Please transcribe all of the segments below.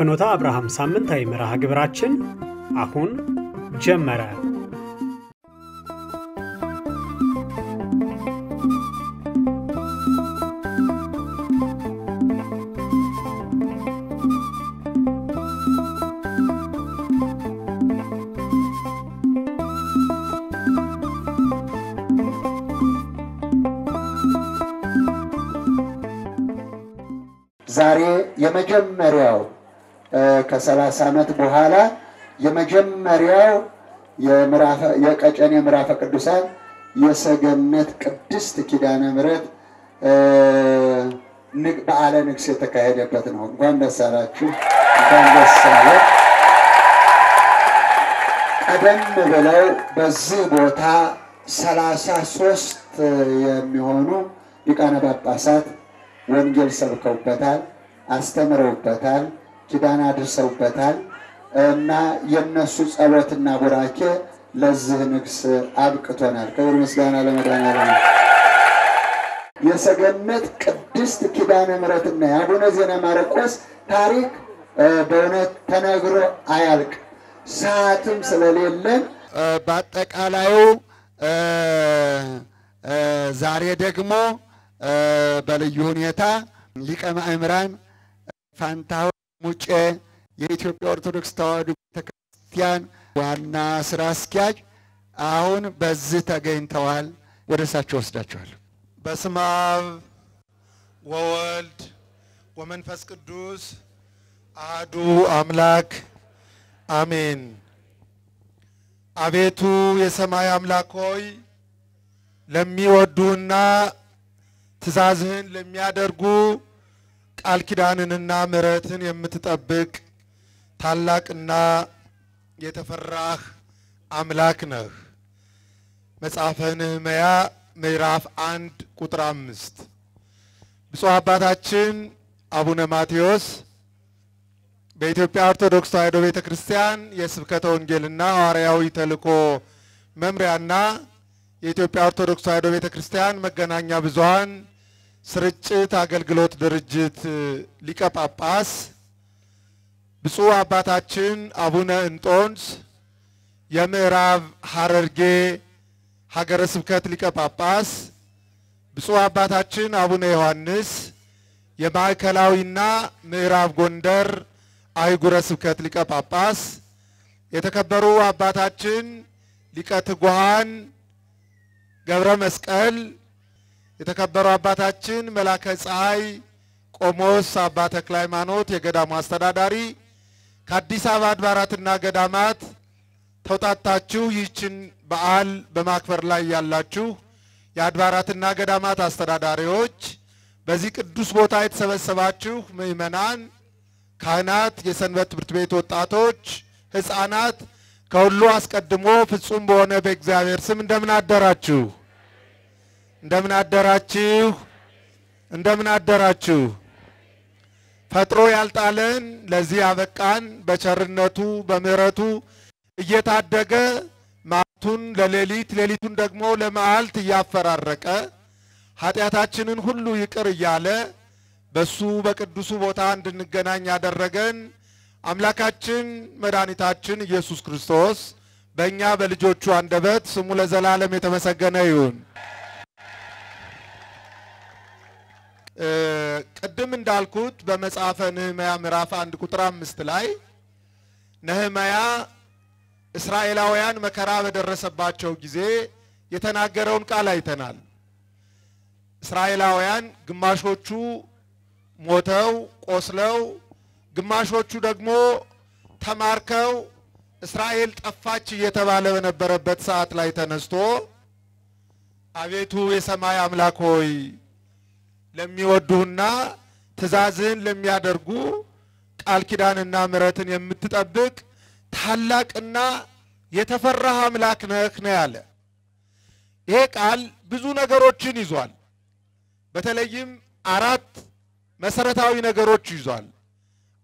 የፍኖተ አብርሃም ሳምንታዊ መርሃ ግብራችን አሁን ጀመረ። ዛሬ የመጀመሪያው ከሰላሳ ዓመት በኋላ የመጀመሪያው የቀጨኔ ምዕራፈ ቅዱሳን የሰገነት ቅድስት ኪዳነ ምሕረት በዓለ ንግስ የተካሄደበት ነው። እንኳን ደስ አላችሁ፣ እንኳን ደስ አለ። ቀደም ብለው በዚህ ቦታ ሰላሳ ሶስት የሚሆኑ ሊቃነ ጳጳሳት ወንጌል ሰብከውበታል፣ አስተምረውበታል። ኪዳን አድርሰውበታል እና የነሱ ጸሎትና ቡራኬ ለዚህ ንግስ አብቅቶናል። ክብር ምስጋና ለመድኃኒዓለም። የሰገነት ቅድስት ኪዳነ ምሕረትና የአቡነ ዜና ማርቆስ ታሪክ በእውነት ተነግሮ አያልቅ፣ ሰዓትም ስለሌለን በአጠቃላዩ ዛሬ ደግሞ በልዩ ሁኔታ ሊቀ ማእምራን ፋንታው ሙጬ የኢትዮጵያ ኦርቶዶክስ ተዋሕዶ ቤተክርስቲያን ዋና ስራ አስኪያጅ አሁን በዚህ ተገኝተዋል። ወደ እሳቸው ወስዳቸዋል። በስመ አብ ወወልድ ወመንፈስ ቅዱስ አህዱ አምላክ አሜን። አቤቱ የሰማይ አምላክ ሆይ ለሚወዱና ትእዛዝህን ለሚያደርጉ ቃል ኪዳንንና ምሕረትን የምትጠብቅ ታላቅና የተፈራህ አምላክ ነህ። መጽሐፈ ነህምያ ምዕራፍ አንድ ቁጥር አምስት ብፁዕ አባታችን አቡነ ማቴዎስ በኢትዮጵያ ኦርቶዶክስ ተዋሕዶ ቤተ ክርስቲያን የስብከተ ወንጌልና ሐዋርያዊ ተልእኮ መምሪያና የኢትዮጵያ ኦርቶዶክስ ተዋሕዶ ቤተ ክርስቲያን መገናኛ ብዙኃን ስርጭት አገልግሎት ድርጅት ሊቀ ጳጳስ ብፁዕ አባታችን አቡነ እንጦንስ የምዕራብ ሐረርጌ ሀገረ ስብከት ሊቀ ጳጳስ፣ ብፁዕ አባታችን አቡነ ዮሐንስ የማዕከላዊና ምዕራብ ጎንደር አይጉረ ስብከት ሊቀ ጳጳስ፣ የተከበሩ አባታችን ሊቀ ትጉሃን ገብረ መስቀል የተከበሩ አባታችን መላከ ፀሐይ ቆሞስ አባ ተክለ ሃይማኖት የገዳሙ አስተዳዳሪ ከአዲስ አበባ አድባራትና ገዳማት ተውጣታችሁ ይህችን በዓል በማክበር ላይ ያላችሁ የአድባራትና ገዳማት አስተዳዳሪዎች፣ በዚህ ቅዱስ ቦታ የተሰበሰባችሁ ምእመናን ካህናት፣ የሰንበት ትምህርት ቤት ወጣቶች፣ ህፃናት ከሁሉ አስቀድሞ ፍጹም በሆነ በእግዚአብሔር ስም እንደምን አደራችሁ? እንደምን አደራችሁ? እንደምን አደራችሁ? ፈጥሮ ያልጣለን ለዚህ አበቃን። በቸርነቱ በምሕረቱ እየታደገ ማቱን ለሌሊት ሌሊቱን ደግሞ ለመዓልት እያፈራረቀ ኃጢአታችንን ሁሉ ይቅር እያለ በሱ በቅዱሱ ቦታ እንድንገናኝ ያደረገን አምላካችን መድኃኒታችን ኢየሱስ ክርስቶስ በእኛ በልጆቹ አንደበት ስሙ ለዘላለም የተመሰገነ ይሁን። ቅድም እንዳልኩት በመጽሐፈ ነህምያ ምዕራፍ አንድ ቁጥር አምስት ላይ ነህምያ እስራኤላውያን መከራ በደረሰባቸው ጊዜ የተናገረውን ቃል አይተናል። እስራኤላውያን ግማሾቹ ሞተው ቆስለው፣ ግማሾቹ ደግሞ ተማርከው እስራኤል ጠፋች እየተባለ በነበረበት ሰዓት ላይ ተነስቶ አቤቱ የሰማይ አምላክ ሆይ ለሚወዱና ትእዛዝህን ለሚያደርጉ ቃል ኪዳንና ምረትን የምትጠብቅ ታላቅና የተፈራህ አምላክ ነህ ነው ያለ። ይሄ ቃል ብዙ ነገሮችን ይዟል። በተለይም አራት መሰረታዊ ነገሮች ይዟል።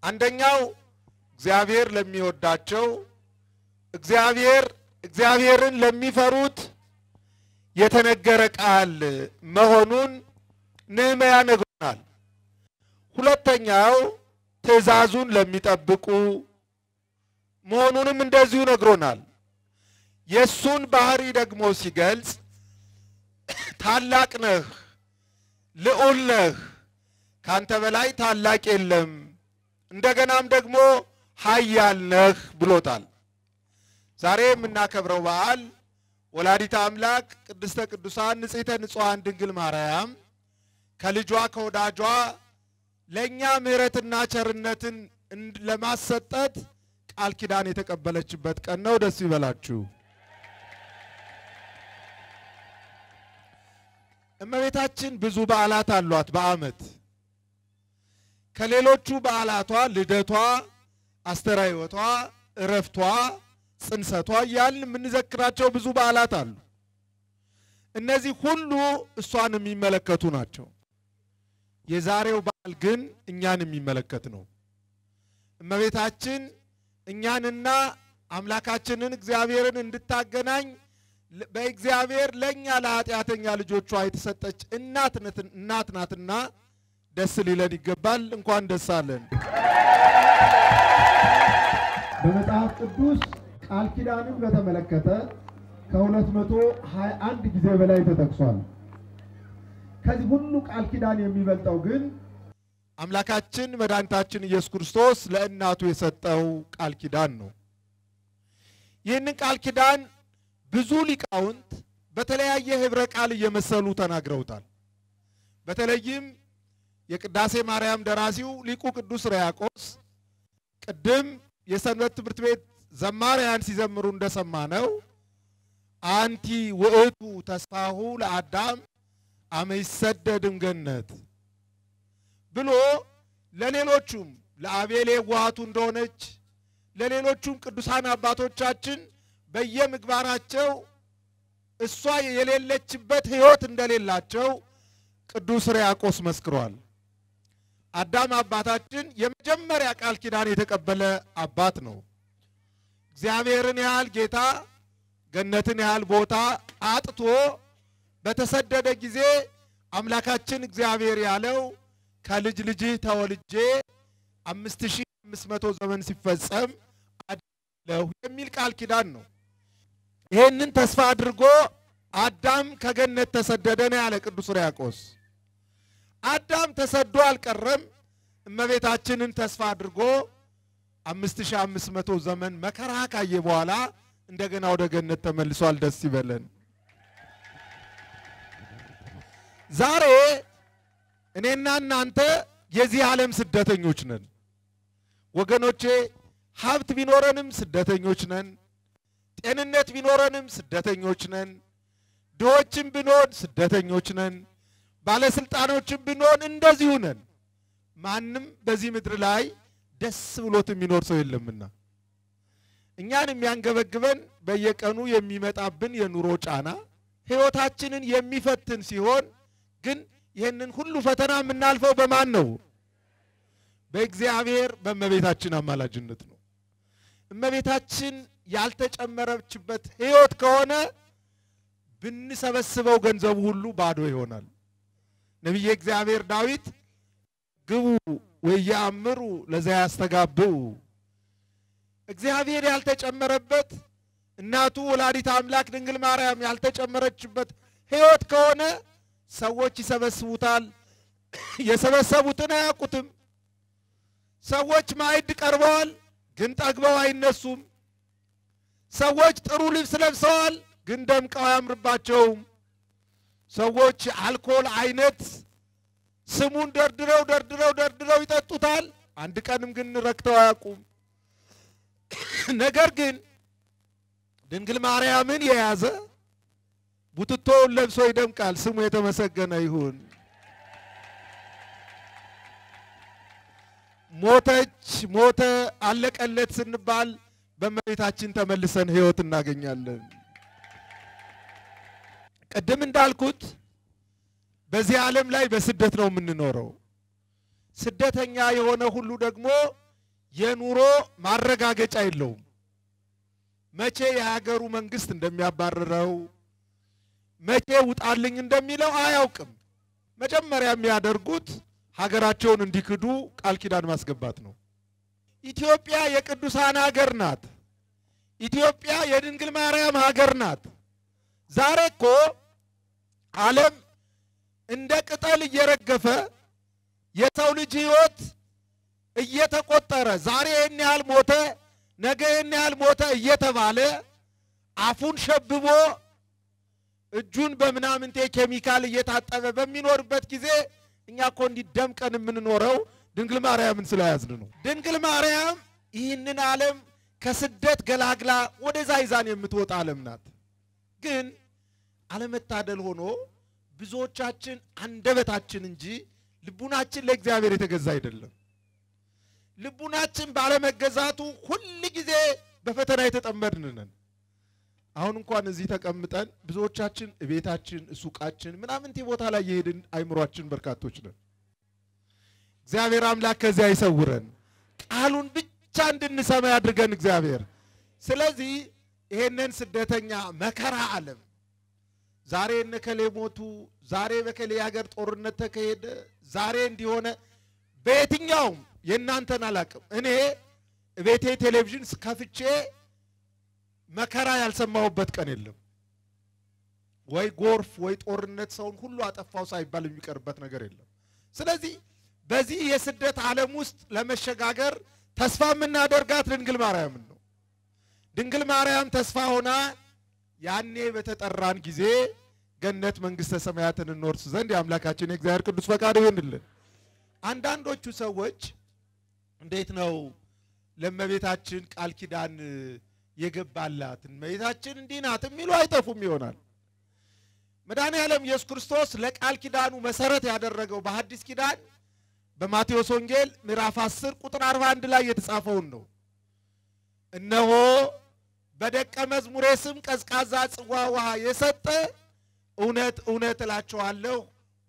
አንደኛው እግዚአብሔር ለሚወዳቸው እግዚአብሔር እግዚአብሔርን ለሚፈሩት የተነገረ ቃል መሆኑን ንህምያ ነግሮናል። ሁለተኛው ትእዛዙን ለሚጠብቁ መሆኑንም እንደዚሁ ነግሮናል። የእሱን ባህሪ ደግሞ ሲገልጽ ታላቅ ነህ፣ ልዑል ነህ፣ ካንተ በላይ ታላቅ የለም፣ እንደገናም ደግሞ ሀያል ነህ ብሎታል። ዛሬ የምናከብረው በዓል ወላዲተ አምላክ ቅድስተ ቅዱሳን ንጽሕተ ንጹሐን ድንግል ማርያም ከልጇ ከወዳጇ ለእኛ ምሕረትና ቸርነትን ለማሰጠት ቃል ኪዳን የተቀበለችበት ቀን ነው። ደስ ይበላችሁ። እመቤታችን ብዙ በዓላት አሏት በዓመት ከሌሎቹ በዓላቷ ልደቷ፣ አስተራይወቷ፣ እረፍቷ፣ ጽንሰቷ ያን የምንዘክራቸው ብዙ በዓላት አሉ። እነዚህ ሁሉ እሷን የሚመለከቱ ናቸው። የዛሬው በዓል ግን እኛን የሚመለከት ነው። እመቤታችን እኛንና አምላካችንን እግዚአብሔርን እንድታገናኝ በእግዚአብሔር ለእኛ ለኃጢአተኛ ልጆቿ የተሰጠች እናት ናትና ደስ ሊለን ይገባል። እንኳን ደስ አለን። በመጽሐፍ ቅዱስ ቃል ኪዳንም በተመለከተ ከ221 ጊዜ በላይ ተጠቅሷል። ከዚህ ሁሉ ቃል ኪዳን የሚበልጠው ግን አምላካችን መድኃኒታችን ኢየሱስ ክርስቶስ ለእናቱ የሰጠው ቃል ኪዳን ነው። ይህንን ቃል ኪዳን ብዙ ሊቃውንት በተለያየ ህብረ ቃል እየመሰሉ ተናግረውታል። በተለይም የቅዳሴ ማርያም ደራሲው ሊቁ ቅዱስ ሪያቆስ ቅድም የሰንበት ትምህርት ቤት ዘማሪያን ሲዘምሩ እንደሰማ ነው አንቲ ውእቱ ተስፋሁ ለአዳም አመይሰደድም ገነት ብሎ ለሌሎቹም ለአቤሌ ዋቱ እንደሆነች ለሌሎቹም ቅዱሳን አባቶቻችን በየምግባራቸው እሷ የሌለችበት ህይወት እንደሌላቸው ቅዱስ ሪያቆስ መስክሯል። አዳም አባታችን የመጀመሪያ ቃል ኪዳን የተቀበለ አባት ነው። እግዚአብሔርን ያህል ጌታ ገነትን ያህል ቦታ አጥቶ በተሰደደ ጊዜ አምላካችን እግዚአብሔር ያለው ከልጅ ልጅ ተወልጄ አምስት ሺህ አምስት መቶ ዘመን ሲፈጸም አድለሁ የሚል ቃል ኪዳን ነው። ይህንን ተስፋ አድርጎ አዳም ከገነት ተሰደደ ነው ያለ ቅዱስ ሪያቆስ። አዳም ተሰዶ አልቀረም። እመቤታችንን ተስፋ አድርጎ አምስት ሺህ አምስት መቶ ዘመን መከራ ካየ በኋላ እንደገና ወደ ገነት ተመልሷል። ደስ ይበለን። ዛሬ እኔና እናንተ የዚህ ዓለም ስደተኞች ነን። ወገኖቼ ሀብት ቢኖረንም ስደተኞች ነን። ጤንነት ቢኖረንም ስደተኞች ነን። ድሆችም ብንሆን ስደተኞች ነን። ባለስልጣኖችም ብንሆን እንደዚሁ ነን። ማንም በዚህ ምድር ላይ ደስ ብሎት የሚኖር ሰው የለምና እኛን የሚያንገበግበን በየቀኑ የሚመጣብን የኑሮ ጫና ሕይወታችንን የሚፈትን ሲሆን ግን ይህንን ሁሉ ፈተና የምናልፈው በማን ነው? በእግዚአብሔር በእመቤታችን አማላጅነት ነው። እመቤታችን ያልተጨመረችበት ህይወት ከሆነ ብንሰበስበው ገንዘቡ ሁሉ ባዶ ይሆናል። ነቢየ እግዚአብሔር ዳዊት ግቡ ወየአምሩ ለዛ ያስተጋብኡ እግዚአብሔር ያልተጨመረበት እናቱ ወላዲት አምላክ ድንግል ማርያም ያልተጨመረችበት ህይወት ከሆነ ሰዎች ይሰበስቡታል። የሰበሰቡትን አያውቁትም። ሰዎች ማዕድ ቀርበዋል፣ ግን ጠግበው አይነሱም። ሰዎች ጥሩ ልብስ ለብሰዋል፣ ግን ደምቀው አያምርባቸውም። ሰዎች አልኮል አይነት ስሙን ደርድረው ደርድረው ደርድረው ይጠጡታል፣ አንድ ቀንም ግን ረክተው አያውቁም። ነገር ግን ድንግል ማርያምን የያዘ ቡትቶውን ለብሶ ይደምቃል። ስሙ የተመሰገነ ይሁን። ሞተች፣ ሞተ፣ አለቀለት ስንባል በመሬታችን ተመልሰን ህይወት እናገኛለን። ቅድም እንዳልኩት በዚህ ዓለም ላይ በስደት ነው የምንኖረው። ስደተኛ የሆነ ሁሉ ደግሞ የኑሮ ማረጋገጫ የለውም። መቼ የሀገሩ መንግስት እንደሚያባርረው መቼ ውጣልኝ እንደሚለው አያውቅም። መጀመሪያ የሚያደርጉት ሀገራቸውን እንዲክዱ ቃል ኪዳን ማስገባት ነው። ኢትዮጵያ የቅዱሳን ሀገር ናት። ኢትዮጵያ የድንግል ማርያም ሀገር ናት። ዛሬ እኮ ዓለም እንደ ቅጠል እየረገፈ የሰው ልጅ ህይወት እየተቆጠረ ዛሬ ይህን ያህል ሞተ፣ ነገ ይህን ያህል ሞተ እየተባለ አፉን ሸብቦ እጁን በምናምንቴ ኬሚካል እየታጠበ በሚኖርበት ጊዜ እኛ እኮ እንዲደምቀን ደምቀን የምንኖረው ድንግል ማርያምን ስለያዝን ነው። ድንግል ማርያም ይህንን ዓለም ከስደት ገላግላ ወደዛ ይዛን የምትወጣ ዓለም ናት። ግን አለመታደል ሆኖ ብዙዎቻችን አንደበታችን እንጂ ልቡናችን ለእግዚአብሔር የተገዛ አይደለም። ልቡናችን ባለመገዛቱ ሁል ጊዜ በፈተና የተጠመድን ነን። አሁን እንኳን እዚህ ተቀምጠን ብዙዎቻችን ቤታችን፣ ሱቃችን፣ ምናምንቲ ቦታ ላይ የሄድን አይምሯችን በርካቶች ነን። እግዚአብሔር አምላክ ከዚያ አይሰውረን፣ ቃሉን ብቻ እንድንሰማ ያድርገን እግዚአብሔር። ስለዚህ ይሄንን ስደተኛ መከራ ዓለም ዛሬ እነከሌ ሞቱ፣ ዛሬ በከሌ ሀገር ጦርነት ተካሄደ፣ ዛሬ እንዲሆነ በየትኛውም የእናንተን አላቅም እኔ ቤቴ ቴሌቪዥን ከፍቼ መከራ ያልሰማሁበት ቀን የለም። ወይ ጎርፍ ወይ ጦርነት ሰውን ሁሉ አጠፋው ሳይባል የሚቀርበት ነገር የለም። ስለዚህ በዚህ የስደት ዓለም ውስጥ ለመሸጋገር ተስፋ የምናደርጋት ድንግል ማርያምን ነው። ድንግል ማርያም ተስፋ ሆና ያኔ በተጠራን ጊዜ ገነት መንግሥተ ሰማያትን እንወርስ ዘንድ የአምላካችን የእግዚአብሔር ቅዱስ ፈቃድ ይሆንልን። አንዳንዶቹ ሰዎች እንዴት ነው ለመቤታችን ቃል ኪዳን የገባላትን መቤታችን እንዲህ ናት የሚሉ አይጠፉም ይሆናል። መድኃኔ ዓለም ኢየሱስ ክርስቶስ ለቃል ኪዳኑ መሰረት ያደረገው በሐዲስ ኪዳን በማቴዎስ ወንጌል ምዕራፍ 10 ቁጥር 41 ላይ የተጻፈውን ነው። እነሆ በደቀ መዝሙሬ ስም ቀዝቃዛ ጽዋ ውሃ የሰጠ እውነት እውነት እላችኋለሁ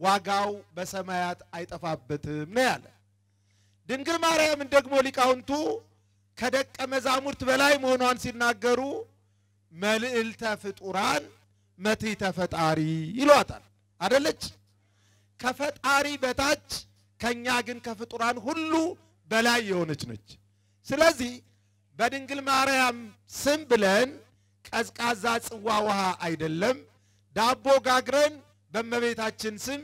ዋጋው በሰማያት አይጠፋበትም ነው ያለ። ድንግል ማርያምን ደግሞ ሊቃውንቱ ከደቀ መዛሙርት በላይ መሆኗን ሲናገሩ መልእልተ ፍጡራን መትሕተ ፈጣሪ ይሏታል አደለች? ከፈጣሪ በታች ከኛ ግን ከፍጡራን ሁሉ በላይ የሆነች ነች። ስለዚህ በድንግል ማርያም ስም ብለን ቀዝቃዛ ጽዋ ውሃ አይደለም ዳቦ ጋግረን በእመቤታችን ስም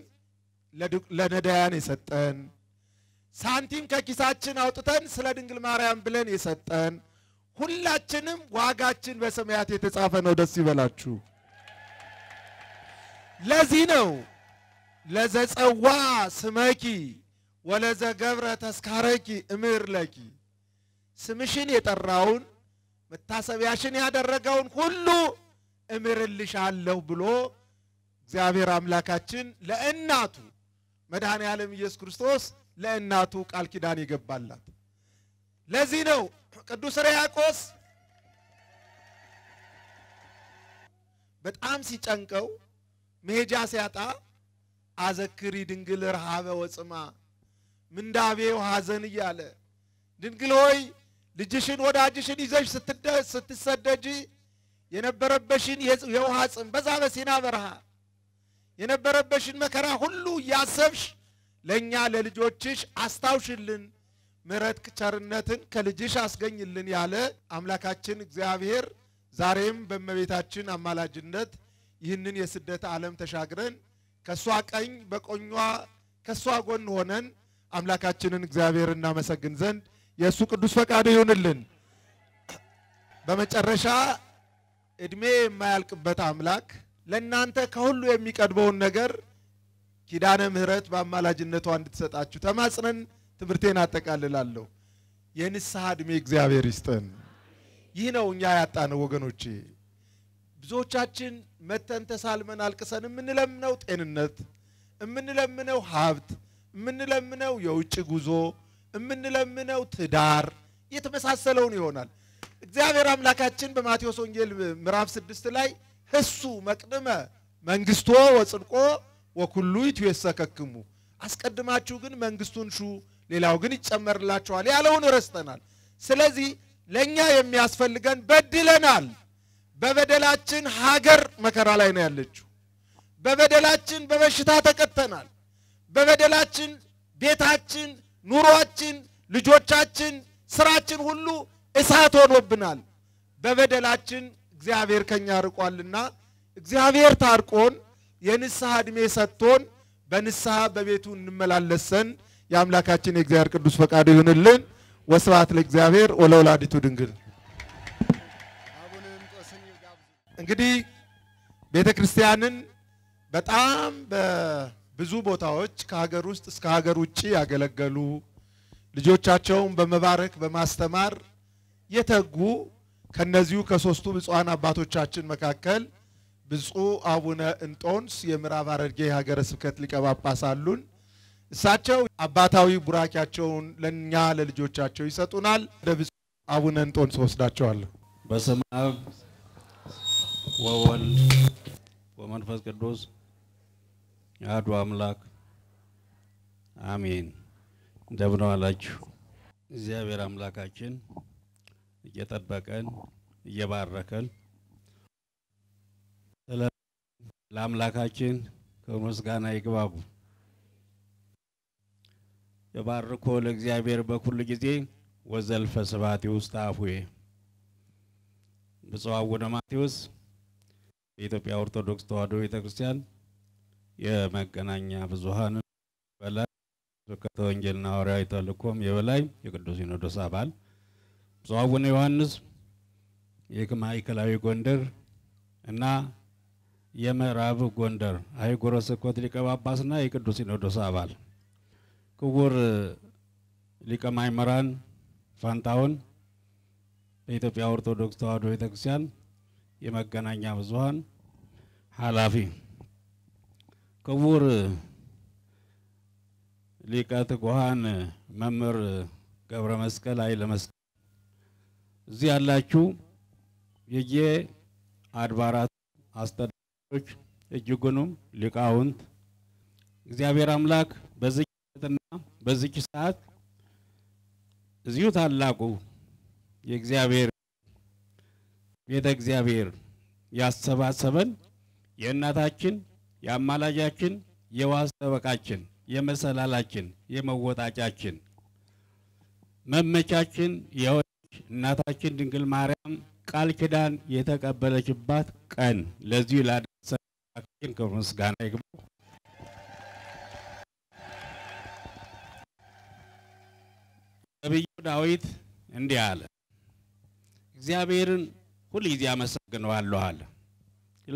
ለነዳያን የሰጠን ሳንቲም ከኪሳችን አውጥተን ስለ ድንግል ማርያም ብለን የሰጠን ሁላችንም ዋጋችን በሰማያት የተጻፈ ነው። ደስ ይበላችሁ። ለዚህ ነው ለዘጸዋ ስመኪ ወለዘገብረ ተስካረኪ እምር ለኪ ስምሽን የጠራውን መታሰቢያሽን ያደረገውን ሁሉ እምርልሻለሁ ብሎ እግዚአብሔር አምላካችን ለእናቱ መድኃኔ ዓለም ኢየሱስ ክርስቶስ ለእናቱ ቃል ኪዳን የገባላት። ለዚህ ነው ቅዱስ ሕርያቆስ በጣም ሲጨንቀው መሄጃ ሲያጣ አዘክሪ ድንግል ረሃበ ወጽማ ምንዳቤው ሐዘን እያለ ድንግል ሆይ ልጅሽን ወዳጅሽን ይዘሽ ስትሰደጂ የነበረበሽን የውሃ ጽም በዛ በሲና በረሃ የነበረበሽን መከራ ሁሉ እያሰብሽ ለእኛ ለልጆችሽ አስታውሽልን፣ ምሕረት ቸርነትን ከልጅሽ አስገኝልን ያለ አምላካችን እግዚአብሔር ዛሬም በእመቤታችን አማላጅነት ይህንን የስደት ዓለም ተሻግረን ከእሷ ቀኝ በቆኟ ከእሷ ጎን ሆነን አምላካችንን እግዚአብሔር እናመሰግን ዘንድ የእሱ ቅዱስ ፈቃድ ይሁንልን። በመጨረሻ ዕድሜ የማያልቅበት አምላክ ለእናንተ ከሁሉ የሚቀድበውን ነገር ኪዳነ ምሕረት በአማላጅነቷ እንድትሰጣችሁ ተማጽነን ትምህርቴን አጠቃልላለሁ። የንስሐ እድሜ እግዚአብሔር ይስጠን። ይህ ነው እኛ ያጣነው ወገኖቼ። ብዙዎቻችን መተን ተሳልመን አልቅሰን የምንለምነው ጤንነት፣ የምንለምነው ሀብት፣ የምንለምነው የውጭ ጉዞ፣ የምንለምነው ትዳር የተመሳሰለውን ይሆናል። እግዚአብሔር አምላካችን በማቴዎስ ወንጌል ምዕራፍ ስድስት ላይ ህሱ መቅድመ መንግስቶ ወጽድቆ ወኩሉ ይትዌሰከክሙ አስቀድማችሁ ግን መንግስቱን ሹ፣ ሌላው ግን ይጨመርላችኋል ያለውን ረስተናል። ስለዚህ ለእኛ የሚያስፈልገን በድለናል። በበደላችን ሀገር መከራ ላይ ነው ያለችው። በበደላችን በበሽታ ተቀተናል። በበደላችን ቤታችን፣ ኑሯችን፣ ልጆቻችን፣ ስራችን ሁሉ እሳት ሆኖብናል። በበደላችን እግዚአብሔር ከኛ ርቋልና እግዚአብሔር ታርቆን የንስሐ ዕድሜ ሰጥቶን በንስሐ በቤቱ እንመላለሰን የአምላካችን የእግዚአብሔር ቅዱስ ፈቃዱ ይሁንልን። ወስብሐት ለእግዚአብሔር ወለወላዲቱ ድንግል። እንግዲህ ቤተ ክርስቲያንን በጣም በብዙ ቦታዎች ከሀገር ውስጥ እስከ ሀገር ውጭ ያገለገሉ ልጆቻቸውን በመባረክ በማስተማር የተጉ ከነዚሁ ከሶስቱ ብፁዓን አባቶቻችን መካከል ብፁዕ አቡነ እንጦንስ የምዕራብ ሐረርጌ ሀገረ ስብከት ሊቀ ጳጳስ አሉን። እሳቸው አባታዊ ቡራኪያቸውን ለእኛ ለልጆቻቸው ይሰጡናል። ወደ ብፁዕ አቡነ እንጦንስ ወስዳቸዋለሁ። በስመ አብ ወወልድ ወመንፈስ ቅዱስ አሐዱ አምላክ አሜን። እንደምን ዋላችሁ። እግዚአብሔር አምላካችን እየጠበቀን እየባረከን ለአምላካችን ከምስጋና ይግባቡ። የባርኮ ለእግዚአብሔር በኩሉ ጊዜ ወዘልፈ ስብሐት ውስጥ አፉዬ ብፁዕ አቡነ ማቴዎስ የኢትዮጵያ ኦርቶዶክስ ተዋሕዶ ቤተክርስቲያን የመገናኛ ብዙኃን በላይ ስብከተ ወንጌልና ሐዋርያዊ ተልእኮም የበላይ የቅዱስ ሲኖዶስ አባል ብፁዕ አቡነ ዮሐንስ የማዕከላዊ ጎንደር እና የምዕራብ ጎንደር አህጉረ ስብከት ሊቀ ጳጳስና የቅዱስ ሲኖዶስ አባል ክቡር ሊቀ ማእምራን ፋንታሁን በኢትዮጵያ ኦርቶዶክስ ተዋሕዶ ቤተክርስቲያን የመገናኛ ብዙኃን ኃላፊ ክቡር ሊቀ ትጉሃን መምህር ገብረ መስቀል ኃይለ መስቀል እዚህ ያላችሁ የየ አድባራት አስተዳ ች እጅጉንም ሊቃውንት እግዚአብሔር አምላክ በዝችና በዝች ሰዓት እዚሁ ታላቁ የእግዚአብሔር ቤተ እግዚአብሔር ያሰባሰበን የእናታችን የአማላጃችን የዋስ ጠበቃችን የመሰላላችን የመወጣጫችን መመቻችን የሆነች እናታችን ድንግል ማርያም ቃል ኪዳን የተቀበለችባት ቀን ለዚህ ላደ አክቲን ክብር ምስጋና ይግባው። ነቢዩ ዳዊት እንዲህ አለ፣ እግዚአብሔርን ሁል ጊዜ አመሰግነዋለሁ አለ።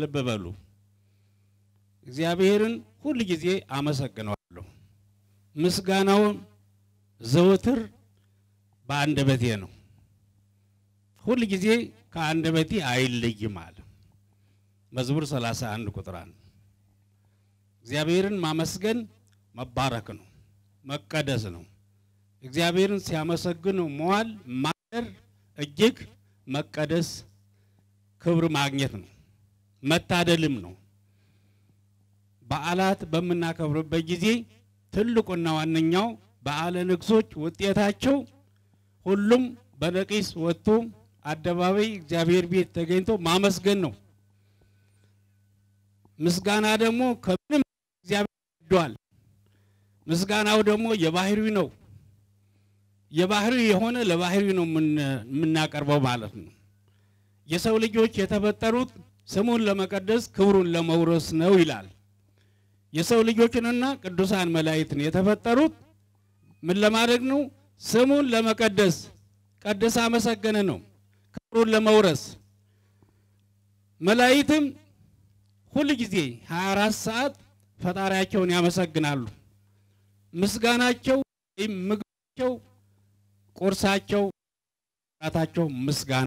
ልብ በሉ፣ እግዚአብሔርን ሁል ጊዜ አመሰግነዋለሁ፣ ምስጋናውን ዘወትር በአንደበቴ ነው፣ ሁል ጊዜ ከአንደበቴ አይለይም አለ። መዝሙር 31 ቁጥር አንድ እግዚአብሔርን ማመስገን መባረክ ነው፣ መቀደስ ነው። እግዚአብሔርን ሲያመሰግኑ መዋል ማደር እጅግ መቀደስ ክብር ማግኘት ነው፣ መታደልም ነው። በዓላት በምናከብርበት ጊዜ ትልቁና ዋነኛው በዓለ ንግሶች ውጤታቸው ሁሉም በነቂስ ወጥቶ አደባባይ እግዚአብሔር ቤት ተገኝቶ ማመስገን ነው። ምስጋና ደግሞ ከምንም እግዚአብሔር ወደዋል። ምስጋናው ደግሞ የባህሪ ነው። የባህሪ የሆነ ለባህሪ ነው የምናቀርበው ማለት ነው። የሰው ልጆች የተፈጠሩት ስሙን ለመቀደስ ክብሩን ለመውረስ ነው ይላል። የሰው ልጆችንና ቅዱሳን መላእክትን የተፈጠሩት ምን ለማድረግ ነው? ስሙን ለመቀደስ ቀደሰ አመሰገነ ነው፣ ክብሩን ለመውረስ መላእክትም ሁል ጊዜ 24 ሰዓት ፈጣሪያቸውን ያመሰግናሉ። ምስጋናቸው ወይም ምግባቸው፣ ቁርሳቸው፣ ራታቸው ምስጋና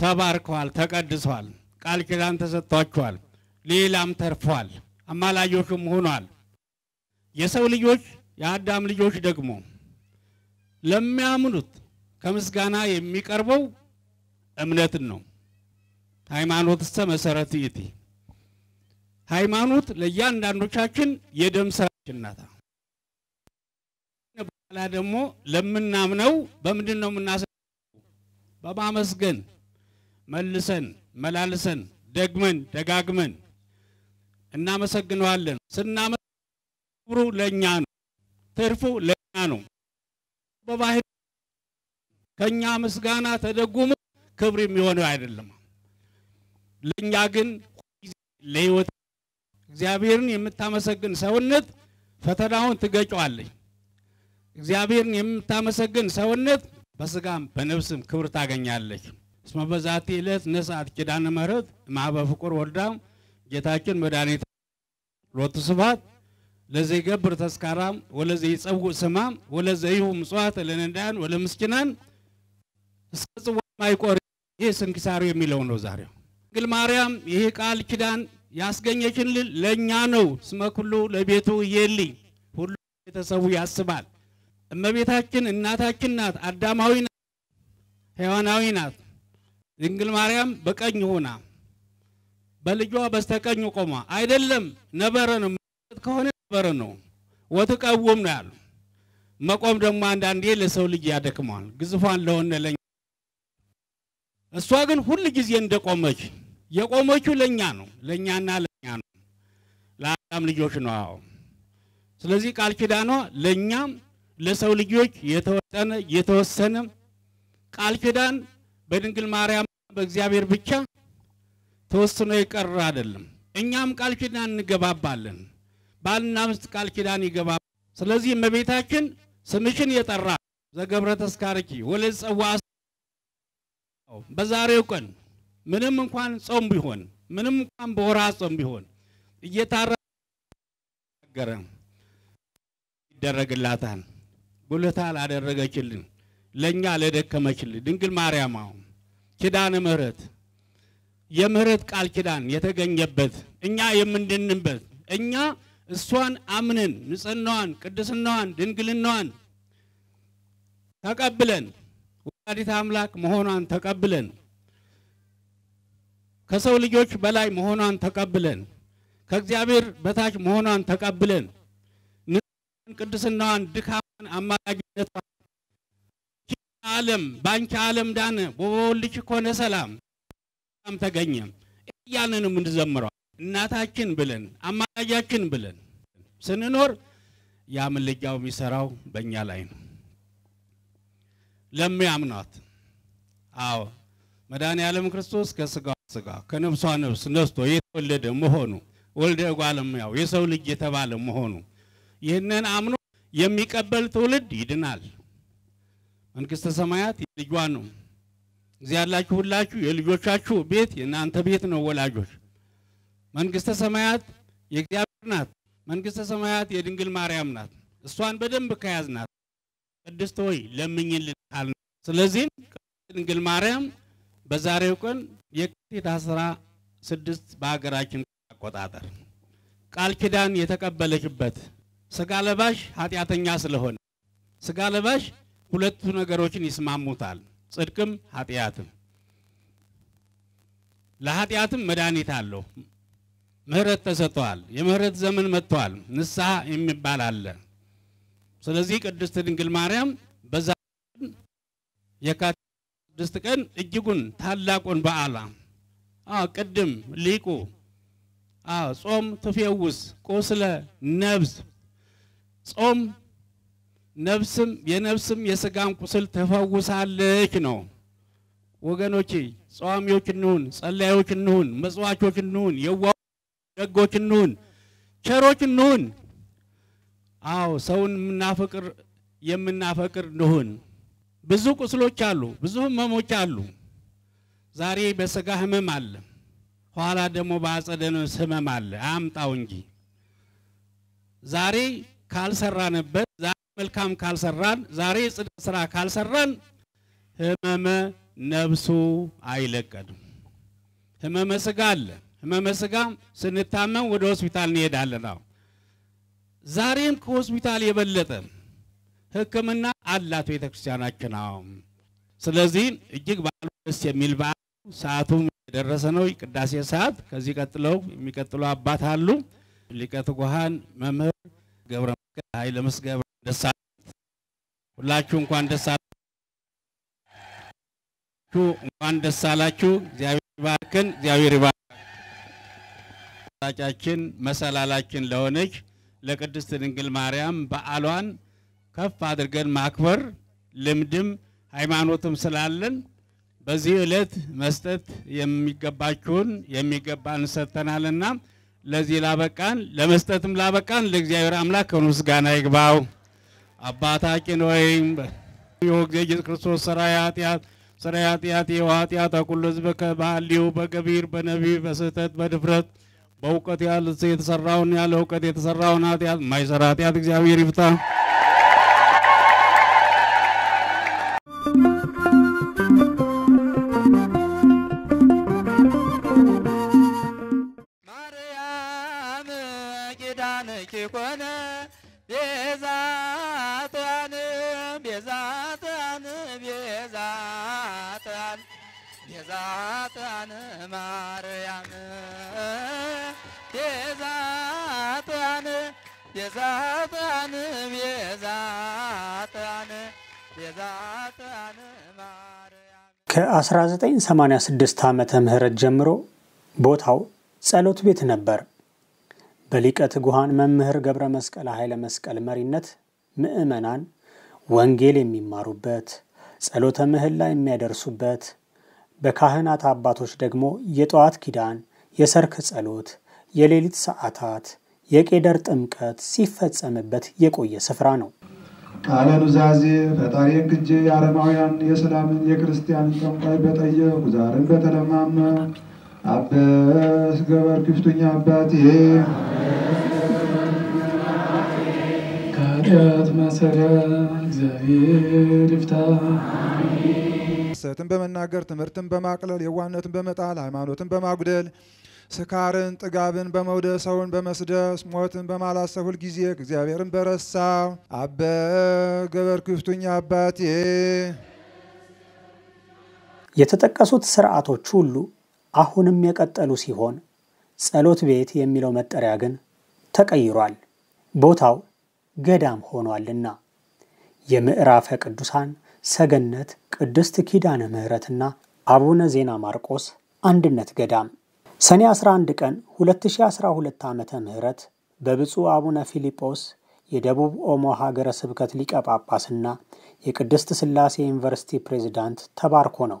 ተባርከዋል፣ ተቀድሰዋል፣ ቃል ኪዳን ተሰጥቷቸዋል፣ ሌላም ተርፏል፣ አማላጆቹም ሆኗል። የሰው ልጆች የአዳም ልጆች ደግሞ ለሚያምኑት ከምስጋና የሚቀርበው እምነትን ነው። ሃይማኖትሰ መሰረት ይእቲ ሃይማኖት ለእያንዳንዶቻችን የደም ስራችን ናት። በኋላ ደግሞ ለምናምነው በምንድን ነው የምናሰው? በማመስገን መልሰን መላልሰን ደግመን ደጋግመን እናመሰግነዋለን። ስናመሩ ለእኛ ነው፣ ትርፉ ለእኛ ነው። በባህል ከእኛ ምስጋና ተደጉሞ ክብር የሚሆነው አይደለም። ለእኛ ግን ለህይወት እግዚአብሔርን የምታመሰግን ሰውነት ፈተናውን ትገጨዋለች። እግዚአብሔርን የምታመሰግን ሰውነት በስጋም በነፍስም ክብር ታገኛለች። እስመ በዛቲ ዕለት ነሳት ኪዳነ ምሕረት ማበ ፍቁር ወልዳ ጌታችን መድኃኒት ሎቱ ስብሐት ለዘይገብር ተስካራም ወለዘይጸውዕ ስማም ወለዘይሁ ምጽዋት ለነዳያን ወለምስኪናን እስከ ጽዋ ማይቆር ይህ ስንክሳሩ የሚለው ነው ዛሬው ድንግል ማርያም ይህ ቃል ኪዳን ያስገኘችልን ለእኛ ነው። ስመኩሉ ለቤቱ የሊ ሁሉ ቤተሰቡ ያስባል። እመቤታችን እናታችን ናት፣ አዳማዊ ናት፣ ሔዋናዊ ናት። ድንግል ማርያም በቀኝ ሆና በልጇ በስተቀኝ ቆማ አይደለም ነበረ ነው ከሆነ ነበረ ነው ወትቀውም ነው ያሉ። መቆም ደግሞ አንዳንዴ ለሰው ልጅ ያደክመዋል፣ ግዝፏን ለሆነ ለኛ። እሷ ግን ሁል ጊዜ እንደቆመች የቆመችው ለእኛ ነው፣ ለእኛና ለእኛ ነው፣ ለአዳም ልጆች ነው። ስለዚህ ቃል ኪዳኗ ለእኛም ለሰው ልጆች የተወጠነ የተወሰነ ቃል ኪዳን በድንግል ማርያም በእግዚአብሔር ብቻ ተወስኖ የቀረ አይደለም። እኛም ቃል ኪዳን እንገባባለን። ባልና ሚስት ቃል ኪዳን ይገባ። ስለዚህ እመቤታችን ስምሽን የጠራ ዘገብረ ተስካርኪ ወለጸዋ በዛሬው ቀን ምንም እንኳን ጾም ቢሆን ምንም እንኳን በወራ ጾም ቢሆን እየታረገረ ይደረግላታል። ጉልታ ላደረገችልን ለእኛ ለደከመችልን ድንግል ማርያም አሁን ኪዳነ ምሕረት የምህረት ቃል ኪዳን የተገኘበት እኛ የምንድንበት እኛ እሷን አምነን ንጽህናዋን፣ ቅድስናዋን፣ ድንግልናዋን ተቀብለን ወላዲተ አምላክ መሆኗን ተቀብለን ከሰው ልጆች በላይ መሆኗን ተቀብለን ከእግዚአብሔር በታች መሆኗን ተቀብለን ቅድስናዋን፣ ድካማን፣ አማላጅነቷን ዓለም ባንቺ ዓለም ዳነ በወልድሽ ኮነ ሰላም ሰላም ተገኘ እያለንም እንዘምረው እናታችን ብለን አማላጃችን ብለን ስንኖር ያ ምልጃው የሚሰራው በእኛ ላይ ነው ለሚያምኗት አዎ መድኃኔ ዓለም ክርስቶስ ከስጋዋ ስጋ ከነብሷ ነብስ ነስቶ የተወለደ መሆኑ ወልደ እጓለሙያው የሰው ልጅ የተባለ መሆኑ ይህንን አምኖ የሚቀበል ትውልድ ይድናል። መንግሥተ ሰማያት የልጇ ነው። እዚህ ያላችሁ ሁላችሁ የልጆቻችሁ ቤት የእናንተ ቤት ነው። ወላጆች መንግሥተ ሰማያት የእግዚአብሔር ናት። መንግሥተ ሰማያት የድንግል ማርያም ናት። እሷን በደንብ ከያዝናት ቅድስት ሆይ ለምኝልን። ስለዚህም ድንግል ማርያም በዛሬው ቀን የካቲት 16 በሀገራችን አቆጣጠር ቃል ኪዳን የተቀበለችበት ስጋ ለባሽ ኃጢአተኛ ስለሆነ ስጋ ለባሽ ሁለቱ ነገሮችን ይስማሙታል፣ ጽድቅም ኃጢአትም። ለኃጢአትም መድኃኒት አለው፣ ምህረት ተሰጥተዋል። የምህረት ዘመን መጥቷል፣ ንስሐ የሚባል አለ። ስለዚህ ቅድስት ድንግል ማርያም በዛ የካ ስድስት ቀን እጅጉን ታላቁን በዓላ ቅድም ሊቁ ጾም ትፌውስ ቁስለ ነብስ ጾም ነብስም የነብስም የስጋም ቁስል ትፈውሳለች ነው። ወገኖቼ ጸዋሚዎች እንሁን፣ ጸላዮች እንሁን፣ መጽዋቾች እንሁን፣ የዋ ደጎች እንሁን፣ ቸሮች እንሁን። አዎ ሰውን የምናፈቅር የምናፈቅር እንሁን። ብዙ ቁስሎች አሉ፣ ብዙ ህመሞች አሉ። ዛሬ በስጋ ህመም አለ፣ ኋላ ደግሞ በአጸደ ነፍስ ህመም አለ። አምጣው እንጂ ዛሬ ካልሰራንበት፣ ዛሬ መልካም ካልሰራን፣ ዛሬ ጽድቅ ስራ ካልሰራን ህመመ ነብሱ አይለቀድም። ህመመ ስጋ አለ። ህመመ ስጋ ስንታመም ወደ ሆስፒታል እንሄዳለን። ዛሬም ከሆስፒታል የበለጠ ሕክምና አላት ቤተክርስቲያናችን። አሁን ስለዚህ እጅግ በዓሉ ደስ የሚል በዓል ሰዓቱም የደረሰ ነው። ቅዳሴ ሰዓት ከዚህ ቀጥለው የሚቀጥሉ አባት አሉ። ሊቀ ትጉሃን መምህር ገብረ ኃይለ መስገብረ ደሳ ሁላችሁ እንኳን ደሳ እንኳን ደስ አላችሁ። እግዚአብሔር ይባርክን። እግዚአብሔር ይባርክ ጫችን መሰላላችን ለሆነች ለቅድስት ድንግል ማርያም በዓሏን ከፍ አድርገን ማክበር ልምድም ሃይማኖትም ስላለን በዚህ ዕለት መስጠት የሚገባችሁን የሚገባን ሰጥተናልና ለዚህ ላበቃን ለመስጠትም ላበቃን ለእግዚአብሔር አምላክ ከሆኑ ምስጋና ይግባው። አባታችን ወይም ጊዜ ኢየሱስ ክርስቶስ ሠራዬ ኃጢአት ሥራዬ ኃጢአት የው ኃጢአት አኩሎ ሕዝብ ከባህሊው በገቢር በነቢ በስህተት በድፍረት በእውቀት ያለ የተሰራውን ያለ እውቀት የተሰራውን ኃጢአት ማይሰራ ኃጢአት እግዚአብሔር ይፍታ። ይኮነ ቤዛትያን ቤዛትያን ቤዛትያን ማርያም ማርያም ከ1986 ዓመተ ምህረት ጀምሮ ቦታው ጸሎት ቤት ነበር። በሊቀ ትጉሃን መምህር ገብረ መስቀል ኃይለ መስቀል መሪነት ምዕመናን ወንጌል የሚማሩበት፣ ጸሎተ ምህላ የሚያደርሱበት፣ በካህናት አባቶች ደግሞ የጠዋት ኪዳን፣ የሰርክ ጸሎት፣ የሌሊት ሰዓታት፣ የቄደር ጥምቀት ሲፈጸምበት የቆየ ስፍራ ነው። ቃለ ኑዛዜ ፈጣሪ ግጄ የአረማውያን የሰላምን የክርስቲያን ጠንቋይ በጠየቁ ዛርን በተለማመ አበስ ገበር ክፍቱኛ አባቴ ከኃጢአት ማሰሪያ እግዚአብሔር ይፍታ። ሐሰትን በመናገር ትምህርትን በማቅለል የዋነትን በመጣል ሃይማኖትን በማጉደል ስካርን ጥጋብን በመውደድ ሰውን በመስደስ ሞትን በማላሰብ ሁልጊዜ እግዚአብሔርን በረሳ አበ ገበር ክፍቱኛ አባቴ የተጠቀሱት ስርዓቶች ሁሉ አሁንም የቀጠሉ ሲሆን ጸሎት ቤት የሚለው መጠሪያ ግን ተቀይሯል። ቦታው ገዳም ሆኗልና የምዕራፈ ቅዱሳን ሰገነት ቅድስት ኪዳነ ምሕረትና አቡነ ዜና ማርቆስ አንድነት ገዳም ሰኔ 11 ቀን 2012 ዓ ምህረት በብፁዕ አቡነ ፊልጶስ የደቡብ ኦሞ ሀገረ ስብከት ሊቀ ጳጳስና የቅድስት ሥላሴ ዩኒቨርሲቲ ፕሬዚዳንት ተባርኮ ነው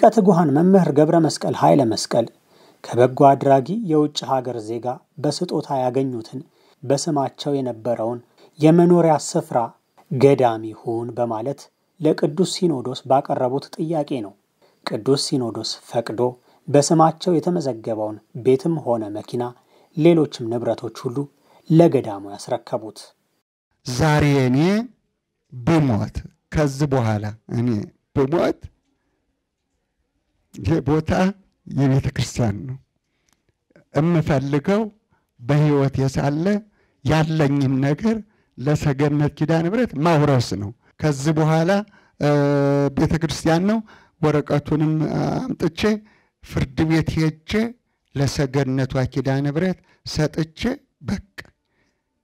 ሊቀ ትጉሃን መምህር ገብረ መስቀል ኃይለ መስቀል ከበጎ አድራጊ የውጭ ሀገር ዜጋ በስጦታ ያገኙትን በስማቸው የነበረውን የመኖሪያ ስፍራ ገዳም ይሁን በማለት ለቅዱስ ሲኖዶስ ባቀረቡት ጥያቄ ነው። ቅዱስ ሲኖዶስ ፈቅዶ በስማቸው የተመዘገበውን ቤትም ሆነ መኪና፣ ሌሎችም ንብረቶች ሁሉ ለገዳሙ ያስረከቡት። ዛሬ እኔ ብሞት ከዚህ በኋላ እኔ ብሞት ይህ ቦታ የቤተ ክርስቲያን ነው። እምፈልገው በህይወት የሳለ ያለኝን ነገር ለሰገነት ኪዳነ ምህረት ማውረስ ነው። ከዚህ በኋላ ቤተ ክርስቲያን ነው። ወረቀቱንም አምጥቼ ፍርድ ቤት ሄጄ ለሰገነቷ ኪዳነ ምህረት ሰጥቼ በቃ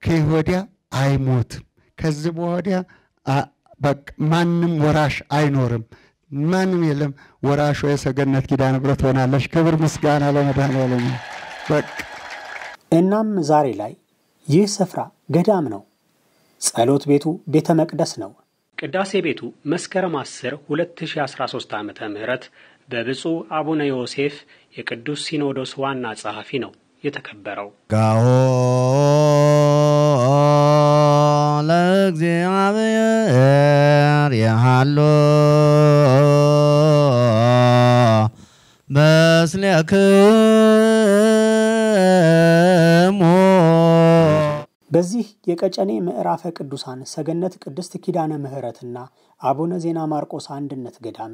ከወዲያ አይሞትም። ከዚህ በወዲያ በቃ ማንም ወራሽ አይኖርም። ማንም የለም። ወራሾ የሰገነት ኪዳ ምህረት ሆናለች። ክብር ምስጋና ለመድኃኔዓለም። እናም ዛሬ ላይ ይህ ስፍራ ገዳም ነው። ጸሎት ቤቱ ቤተ መቅደስ ነው። ቅዳሴ ቤቱ መስከረም 10 2013 ዓ ም በብፁዕ አቡነ ዮሴፍ የቅዱስ ሲኖዶስ ዋና ጸሐፊ ነው። የተከበረው። ጋኦ ለእግዚአብሔር የሃሎ በዚህ የቀጨኔ ምዕራፈ ቅዱሳን ሰገነት ቅድስት ኪዳነ ምሕረትና አቡነ ዜና ማርቆስ አንድነት ገዳም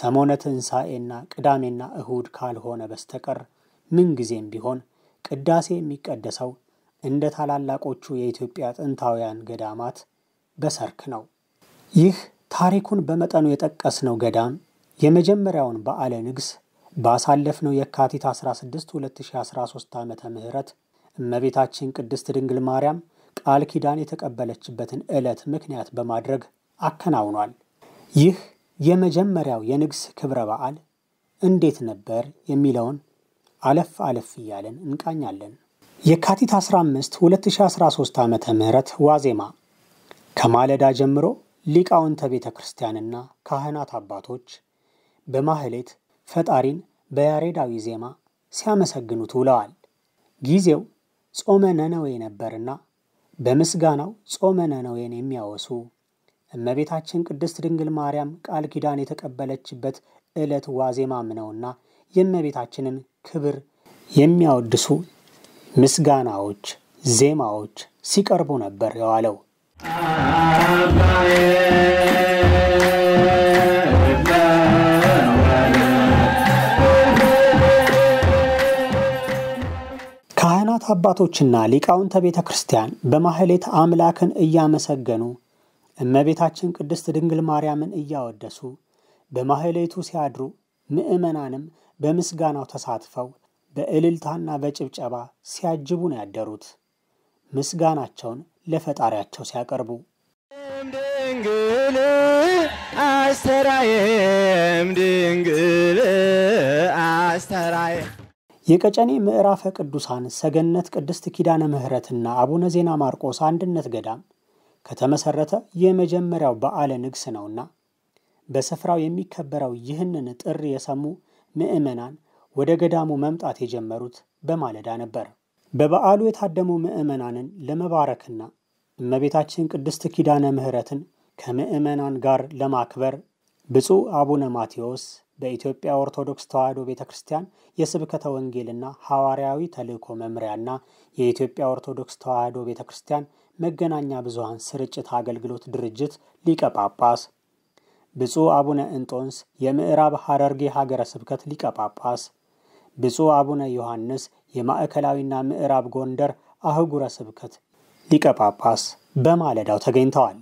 ሰሞነ ትንሣኤና ቅዳሜና እሁድ ካልሆነ በስተቀር ምንጊዜም ቢሆን ቅዳሴ የሚቀደሰው እንደ ታላላቆቹ የኢትዮጵያ ጥንታውያን ገዳማት በሰርክ ነው። ይህ ታሪኩን በመጠኑ የጠቀስነው ገዳም የመጀመሪያውን በዓለ ንግሥ ባሳለፍነው የካቲት 16 2013 ዓ ም እመቤታችን ቅድስት ድንግል ማርያም ቃል ኪዳን የተቀበለችበትን ዕለት ምክንያት በማድረግ አከናውኗል። ይህ የመጀመሪያው የንግሥ ክብረ በዓል እንዴት ነበር የሚለውን አለፍ አለፍ እያለን እንቃኛለን። የካቲት 15 2013 ዓ ም ዋዜማ ከማለዳ ጀምሮ ሊቃውንተ ቤተ ክርስቲያንና ካህናት አባቶች በማህሌት ፈጣሪን በያሬዳዊ ዜማ ሲያመሰግኑት ውለዋል። ጊዜው ጾመ ነነዌ ነበርና በምስጋናው ጾመ ነነዌን የሚያወሱ እመቤታችን ቅድስት ድንግል ማርያም ቃል ኪዳን የተቀበለችበት ዕለት ዋዜማም ነውና የእመቤታችንን ክብር የሚያወድሱ ምስጋናዎች፣ ዜማዎች ሲቀርቡ ነበር የዋለው። ካህናት አባቶችና ሊቃውንተ ቤተ ክርስቲያን በማህሌት አምላክን እያመሰገኑ እመቤታችን ቅድስት ድንግል ማርያምን እያወደሱ በማህሌቱ ሲያድሩ ምዕመናንም በምስጋናው ተሳትፈው በእልልታና በጭብጨባ ሲያጅቡ ነው ያደሩት ምስጋናቸውን ለፈጣሪያቸው ሲያቀርቡ ድንግል አስተራየም ድንግል አስተራየ የቀጨኔ ምዕራፈ ቅዱሳን ሰገነት ቅድስት ኪዳነ ምሕረትና አቡነ ዜና ማርቆስ አንድነት ገዳም ከተመሰረተ የመጀመሪያው በዓለ ንግስ ነውና በስፍራው የሚከበረው ይህንን ጥሪ የሰሙ ምዕመናን ወደ ገዳሙ መምጣት የጀመሩት በማለዳ ነበር። በበዓሉ የታደሙ ምዕመናንን ለመባረክና እመቤታችን ቅድስት ኪዳነ ምሕረትን ከምዕመናን ጋር ለማክበር ብፁዕ አቡነ ማቴዎስ በኢትዮጵያ ኦርቶዶክስ ተዋሕዶ ቤተ ክርስቲያን የስብከተ ወንጌልና ሐዋርያዊ ተልእኮ መምሪያና የኢትዮጵያ ኦርቶዶክስ ተዋሕዶ ቤተ ክርስቲያን መገናኛ ብዙሃን ስርጭት አገልግሎት ድርጅት ሊቀ ጳጳስ ብፁዕ አቡነ እንጦንስ የምዕራብ ሐረርጌ ሀገረ ስብከት ሊቀጳጳስ ጳጳስ፣ ብፁዕ አቡነ ዮሐንስ የማዕከላዊና ምዕራብ ጎንደር አህጉረ ስብከት ሊቀጳጳስ በማለዳው ተገኝተዋል።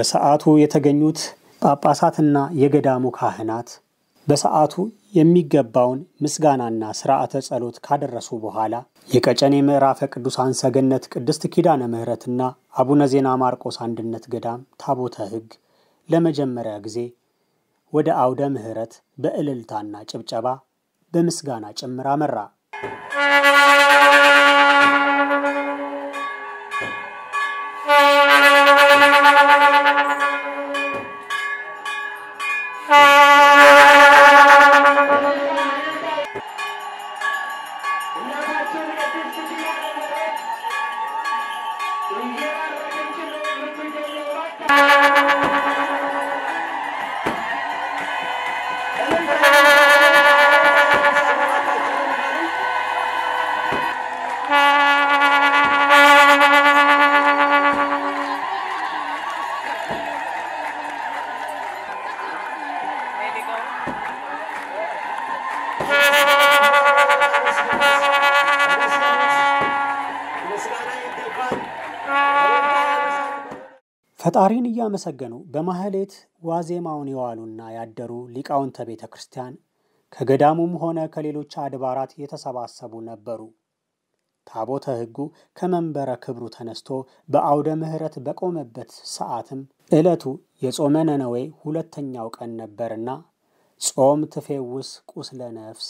በሰዓቱ የተገኙት ጳጳሳትና የገዳሙ ካህናት በሰዓቱ የሚገባውን ምስጋናና ስርዓተ ጸሎት ካደረሱ በኋላ የቀጨኔ ምዕራፈ ቅዱሳን ሰገነት ቅድስት ኪዳነ ምሕረትና አቡነ ዜና ማርቆስ አንድነት ገዳም ታቦተ ሕግ ለመጀመሪያ ጊዜ ወደ አውደ ምሕረት በእልልታና ጭብጨባ በምስጋና ጭምር አመራ። ፈጣሪን እያመሰገኑ በማህሌት ዋዜማውን የዋሉና ያደሩ ሊቃውንተ ቤተ ክርስቲያን ከገዳሙም ሆነ ከሌሎች አድባራት የተሰባሰቡ ነበሩ። ታቦተ ሕጉ ከመንበረ ክብሩ ተነስቶ በአውደ ምሕረት በቆመበት ሰዓትም ዕለቱ የጾመ ነነዌ ሁለተኛው ቀን ነበርና ጾም ትፌውስ ቁስለ ነፍስ፣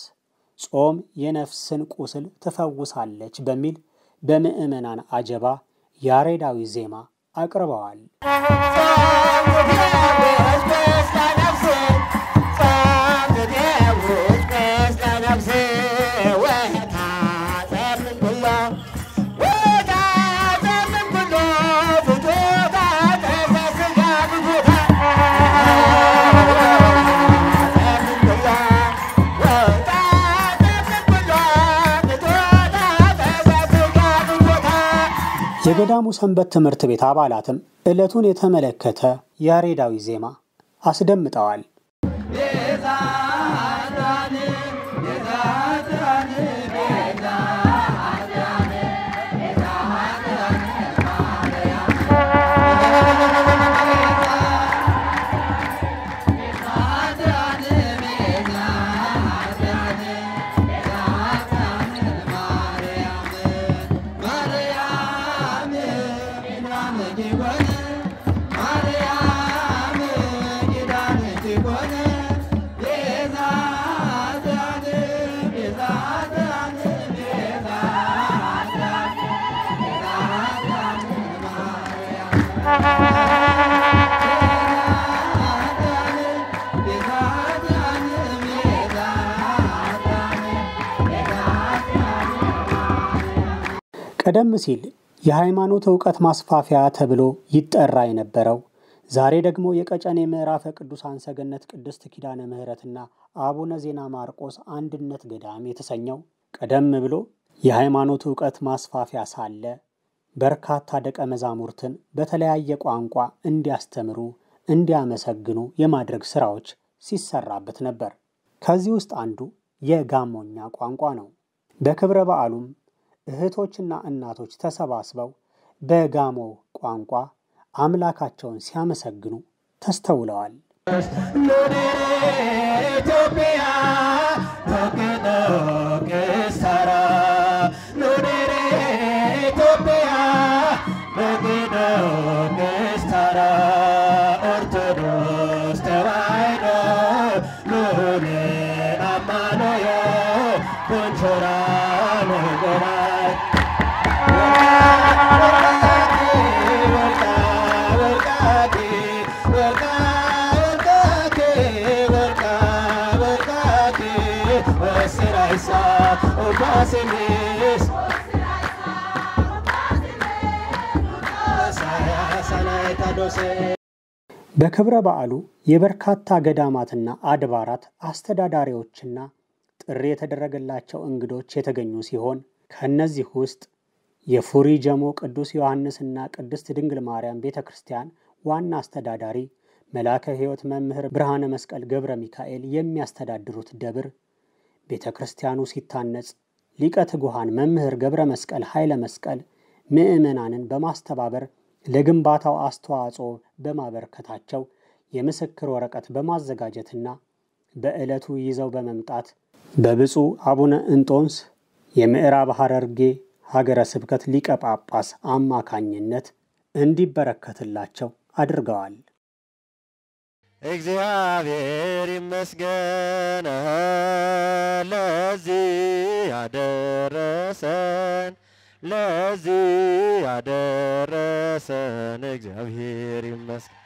ጾም የነፍስን ቁስል ትፈውሳለች በሚል በምዕመናን አጀባ ያሬዳዊ ዜማ አቅርበዋል። የገዳሙ ሰንበት ትምህርት ቤት አባላትም ዕለቱን የተመለከተ ያሬዳዊ ዜማ አስደምጠዋል። ቀደም ሲል የሃይማኖት እውቀት ማስፋፊያ ተብሎ ይጠራ የነበረው ዛሬ ደግሞ የቀጨኔ ምዕራፈ ቅዱሳን ሰገነት ቅድስት ኪዳነ ምሕረትና አቡነ ዜና ማርቆስ አንድነት ገዳም የተሰኘው ቀደም ብሎ የሃይማኖት እውቀት ማስፋፊያ ሳለ በርካታ ደቀ መዛሙርትን በተለያየ ቋንቋ እንዲያስተምሩ፣ እንዲያመሰግኑ የማድረግ ስራዎች ሲሰራበት ነበር። ከዚህ ውስጥ አንዱ የጋሞኛ ቋንቋ ነው። በክብረ በዓሉም እህቶችና እናቶች ተሰባስበው በጋሞ ቋንቋ አምላካቸውን ሲያመሰግኑ ተስተውለዋል። ኢትዮጵያ በክብረ በዓሉ የበርካታ ገዳማትና አድባራት አስተዳዳሪዎችና ጥሪ የተደረገላቸው እንግዶች የተገኙ ሲሆን ከእነዚህ ውስጥ የፉሪ ጀሞ ቅዱስ ዮሐንስና ቅድስት ድንግል ማርያም ቤተ ክርስቲያን ዋና አስተዳዳሪ መልአከ ሕይወት መምህር ብርሃነ መስቀል ገብረ ሚካኤል የሚያስተዳድሩት ደብር ቤተ ክርስቲያኑ ሲታነጽ ሊቀ ትጉሃን መምህር ገብረ መስቀል ኃይለ መስቀል ምዕመናንን በማስተባበር ለግንባታው አስተዋጽኦ በማበርከታቸው የምስክር ወረቀት በማዘጋጀትና በዕለቱ ይዘው በመምጣት በብፁዕ አቡነ እንጦንስ የምዕራብ ሐረርጌ ሀገረ ስብከት ሊቀ ጳጳስ አማካኝነት እንዲበረከትላቸው አድርገዋል። እግዚአብሔር ይመስገን ለዚህ ያደረሰን። ለዚህ ያደረሰን እግዚአብሔር ይመስገን።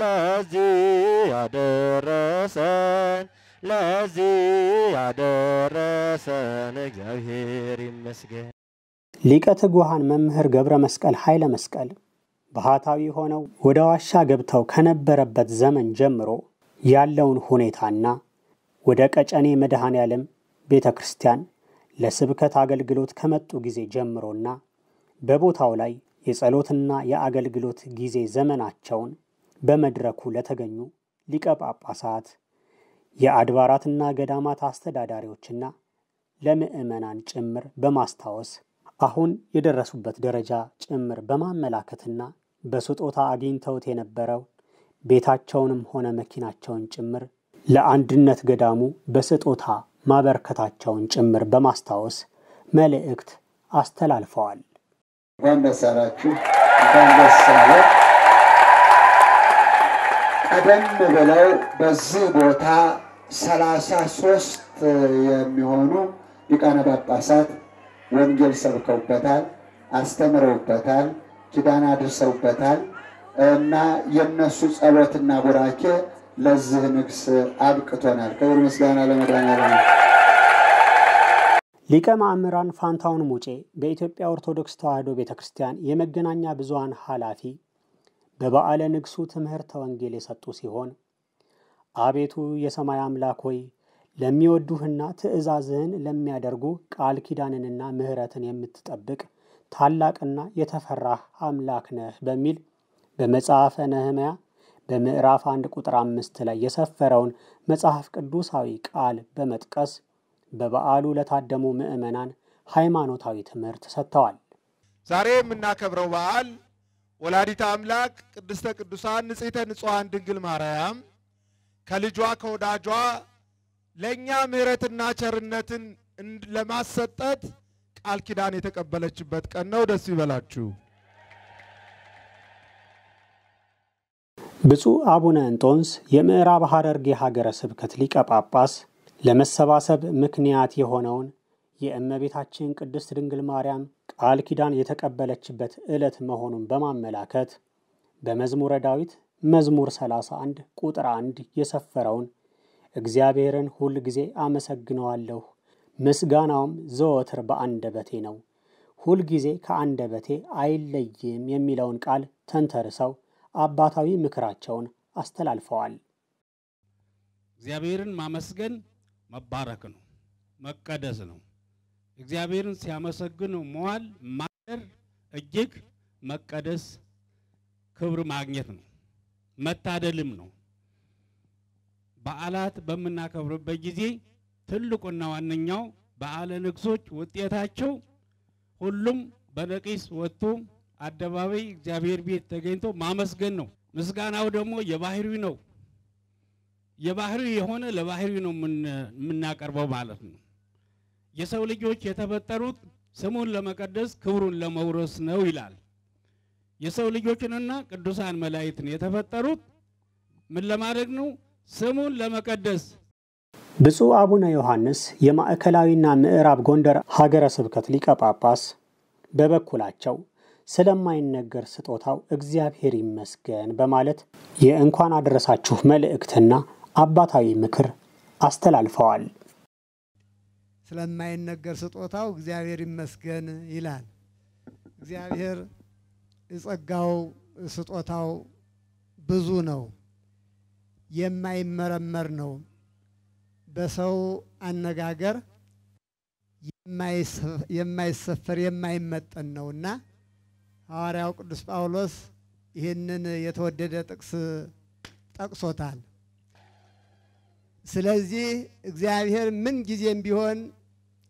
ለዚህ ያደረሰን ለዚህ ያደረሰን እግዚአብሔር ይመስገን። ሊቀ ትጉሃን መምህር ገብረ መስቀል ኃይለ መስቀል ባህታዊ ሆነው ወደ ዋሻ ገብተው ከነበረበት ዘመን ጀምሮ ያለውን ሁኔታና ወደ ቀጨኔ መድኃኔ ዓለም ቤተ ክርስቲያን ለስብከት አገልግሎት ከመጡ ጊዜ ጀምሮና በቦታው ላይ የጸሎትና የአገልግሎት ጊዜ ዘመናቸውን በመድረኩ ለተገኙ ሊቀ ጳጳሳት፣ የአድባራትና ገዳማት አስተዳዳሪዎችና ለምዕመናን ጭምር በማስታወስ አሁን የደረሱበት ደረጃ ጭምር በማመላከትና በስጦታ አግኝተውት የነበረው ቤታቸውንም ሆነ መኪናቸውን ጭምር ለአንድነት ገዳሙ በስጦታ ማበርከታቸውን ጭምር በማስታወስ መልእክት አስተላልፈዋል። እንኳን ደስ አላችሁ፣ እንኳን ደስ አለ። ቀደም ብለው በዚህ ቦታ ሰላሳ ሶስት የሚሆኑ ሊቃነ ጳጳሳት ወንጌል ሰብከውበታል፣ አስተምረውበታል፣ ኪዳን አድርሰውበታል እና የነሱ ጸሎትና ቡራኬ ለዚህ ንግስ አብቅቶናል። ክብር ምስጋና ለመድኃኔዓለም። ሊቀ ማዕምራን ፋንታሁን ሙጬ በኢትዮጵያ ኦርቶዶክስ ተዋሕዶ ቤተ ክርስቲያን የመገናኛ ብዙሃን ኃላፊ በበዓለ ንግሱ ትምህርተ ወንጌል የሰጡ ሲሆን አቤቱ የሰማይ አምላክ ሆይ ለሚወዱህና ትእዛዝህን ለሚያደርጉ ቃል ኪዳንንና ምሕረትን የምትጠብቅ ታላቅና የተፈራህ አምላክ ነህ በሚል በመጽሐፈ ነህምያ በምዕራፍ አንድ ቁጥር አምስት ላይ የሰፈረውን መጽሐፍ ቅዱሳዊ ቃል በመጥቀስ በበዓሉ ለታደሙ ምዕመናን ሃይማኖታዊ ትምህርት ሰጥተዋል። ዛሬ የምናከብረው በዓል ወላዲተ አምላክ ቅድስተ ቅዱሳን ንጽሕተ ንጹሐን ድንግል ማርያም ከልጇ ከወዳጇ ለእኛ ምሕረትና ቸርነትን ለማሰጠት ቃል ኪዳን የተቀበለችበት ቀን ነው። ደስ ይበላችሁ። ብፁዕ አቡነ እንጦንስ የምዕራብ ሐረርጌ ሀገረ ስብከት ሊቀ ጳጳስ ለመሰባሰብ ምክንያት የሆነውን የእመቤታችን ቅድስት ድንግል ማርያም ቃል ኪዳን የተቀበለችበት ዕለት መሆኑን በማመላከት በመዝሙረ ዳዊት መዝሙር 31 ቁጥር 1 የሰፈረውን እግዚአብሔርን ሁል ጊዜ አመሰግነዋለሁ፣ ምስጋናውም ዘወትር በአንደበቴ ነው፣ ሁል ጊዜ ከአንደበቴ አይለይም የሚለውን ቃል ተንተርሰው አባታዊ ምክራቸውን አስተላልፈዋል። እግዚአብሔርን ማመስገን መባረክ ነው፣ መቀደስ ነው። እግዚአብሔርን ሲያመሰግኑ መዋል ማደር እጅግ መቀደስ፣ ክብር ማግኘት ነው፣ መታደልም ነው። በዓላት በምናከብርበት ጊዜ ትልቁና ዋነኛው በዓለ ንግሶች ውጤታቸው ሁሉም በነቂስ ወጥቶ አደባባይ እግዚአብሔር ቤት ተገኝቶ ማመስገን ነው። ምስጋናው ደግሞ የባህሪ ነው። የባህሪ የሆነ ለባህሪ ነው የምናቀርበው ማለት ነው። የሰው ልጆች የተፈጠሩት ስሙን ለመቀደስ ክብሩን ለመውረስ ነው ይላል። የሰው ልጆችንና ቅዱሳን መላእክትን የተፈጠሩት ምን ለማድረግ ነው? ስሙን ለመቀደስ። ብፁዕ አቡነ ዮሐንስ የማዕከላዊና ምዕራብ ጎንደር ሀገረ ስብከት ሊቀ ጳጳስ በበኩላቸው ስለማይነገር ስጦታው እግዚአብሔር ይመስገን በማለት የእንኳን አደረሳችሁ መልእክትና አባታዊ ምክር አስተላልፈዋል። ስለማይነገር ስጦታው እግዚአብሔር ይመስገን ይላል። እግዚአብሔር የጸጋው ስጦታው ብዙ ነው፣ የማይመረመር ነው። በሰው አነጋገር የማይሰፈር የማይመጠን ነውና ሐዋርያው ቅዱስ ጳውሎስ ይህንን የተወደደ ጥቅስ ጠቅሶታል። ስለዚህ እግዚአብሔር ምን ጊዜም ቢሆን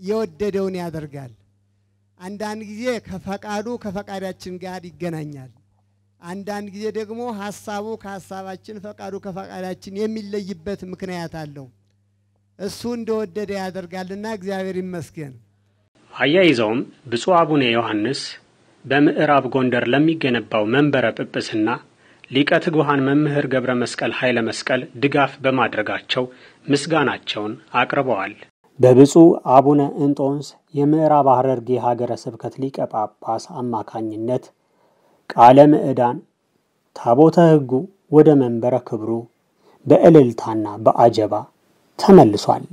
የወደደውን ያደርጋል። አንዳንድ ጊዜ ከፈቃዱ ከፈቃዳችን ጋር ይገናኛል። አንዳንድ ጊዜ ደግሞ ሀሳቡ ከሀሳባችን ፈቃዱ ከፈቃዳችን የሚለይበት ምክንያት አለው። እሱ እንደወደደ ያደርጋልና እግዚአብሔር ይመስገን። አያይዘውም ብፁዕ አቡነ ዮሐንስ በምዕራብ ጎንደር ለሚገነባው መንበረ ጵጵስና ሊቀ ትጉሃን መምህር ገብረ መስቀል ኃይለ መስቀል ድጋፍ በማድረጋቸው ምስጋናቸውን አቅርበዋል። በብፁዕ አቡነ እንጦንስ የምዕራብ ሐረርጌ ሀገረ ስብከት ሊቀ ጳጳስ አማካኝነት ቃለ ምዕዳን ታቦተ ሕጉ ወደ መንበረ ክብሩ በእልልታና በአጀባ ተመልሷል።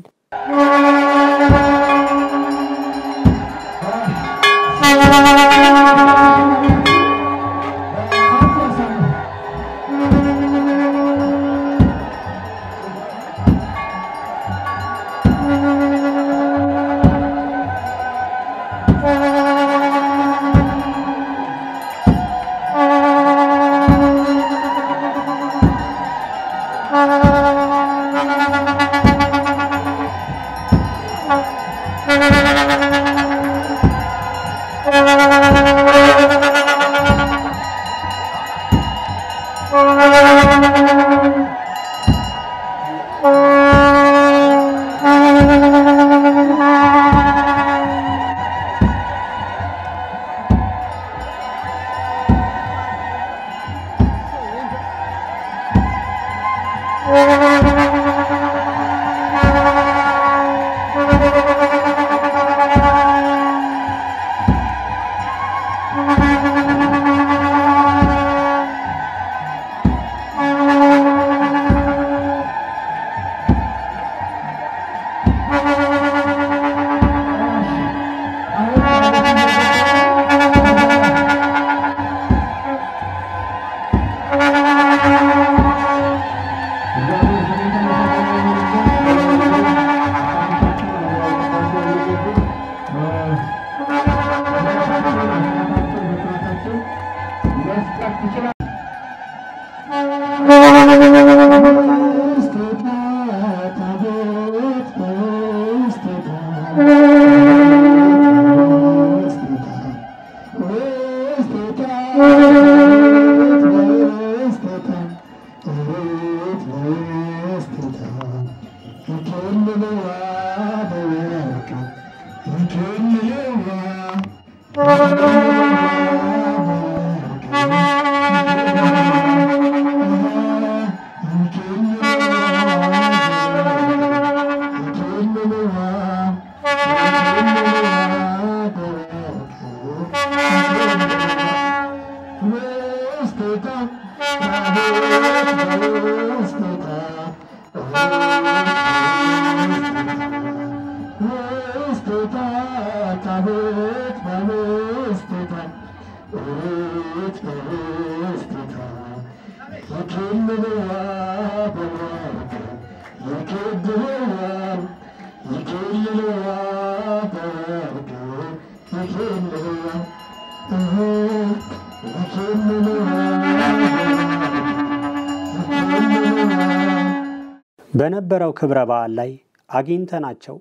በነበረው ክብረ በዓል ላይ አግኝተናቸው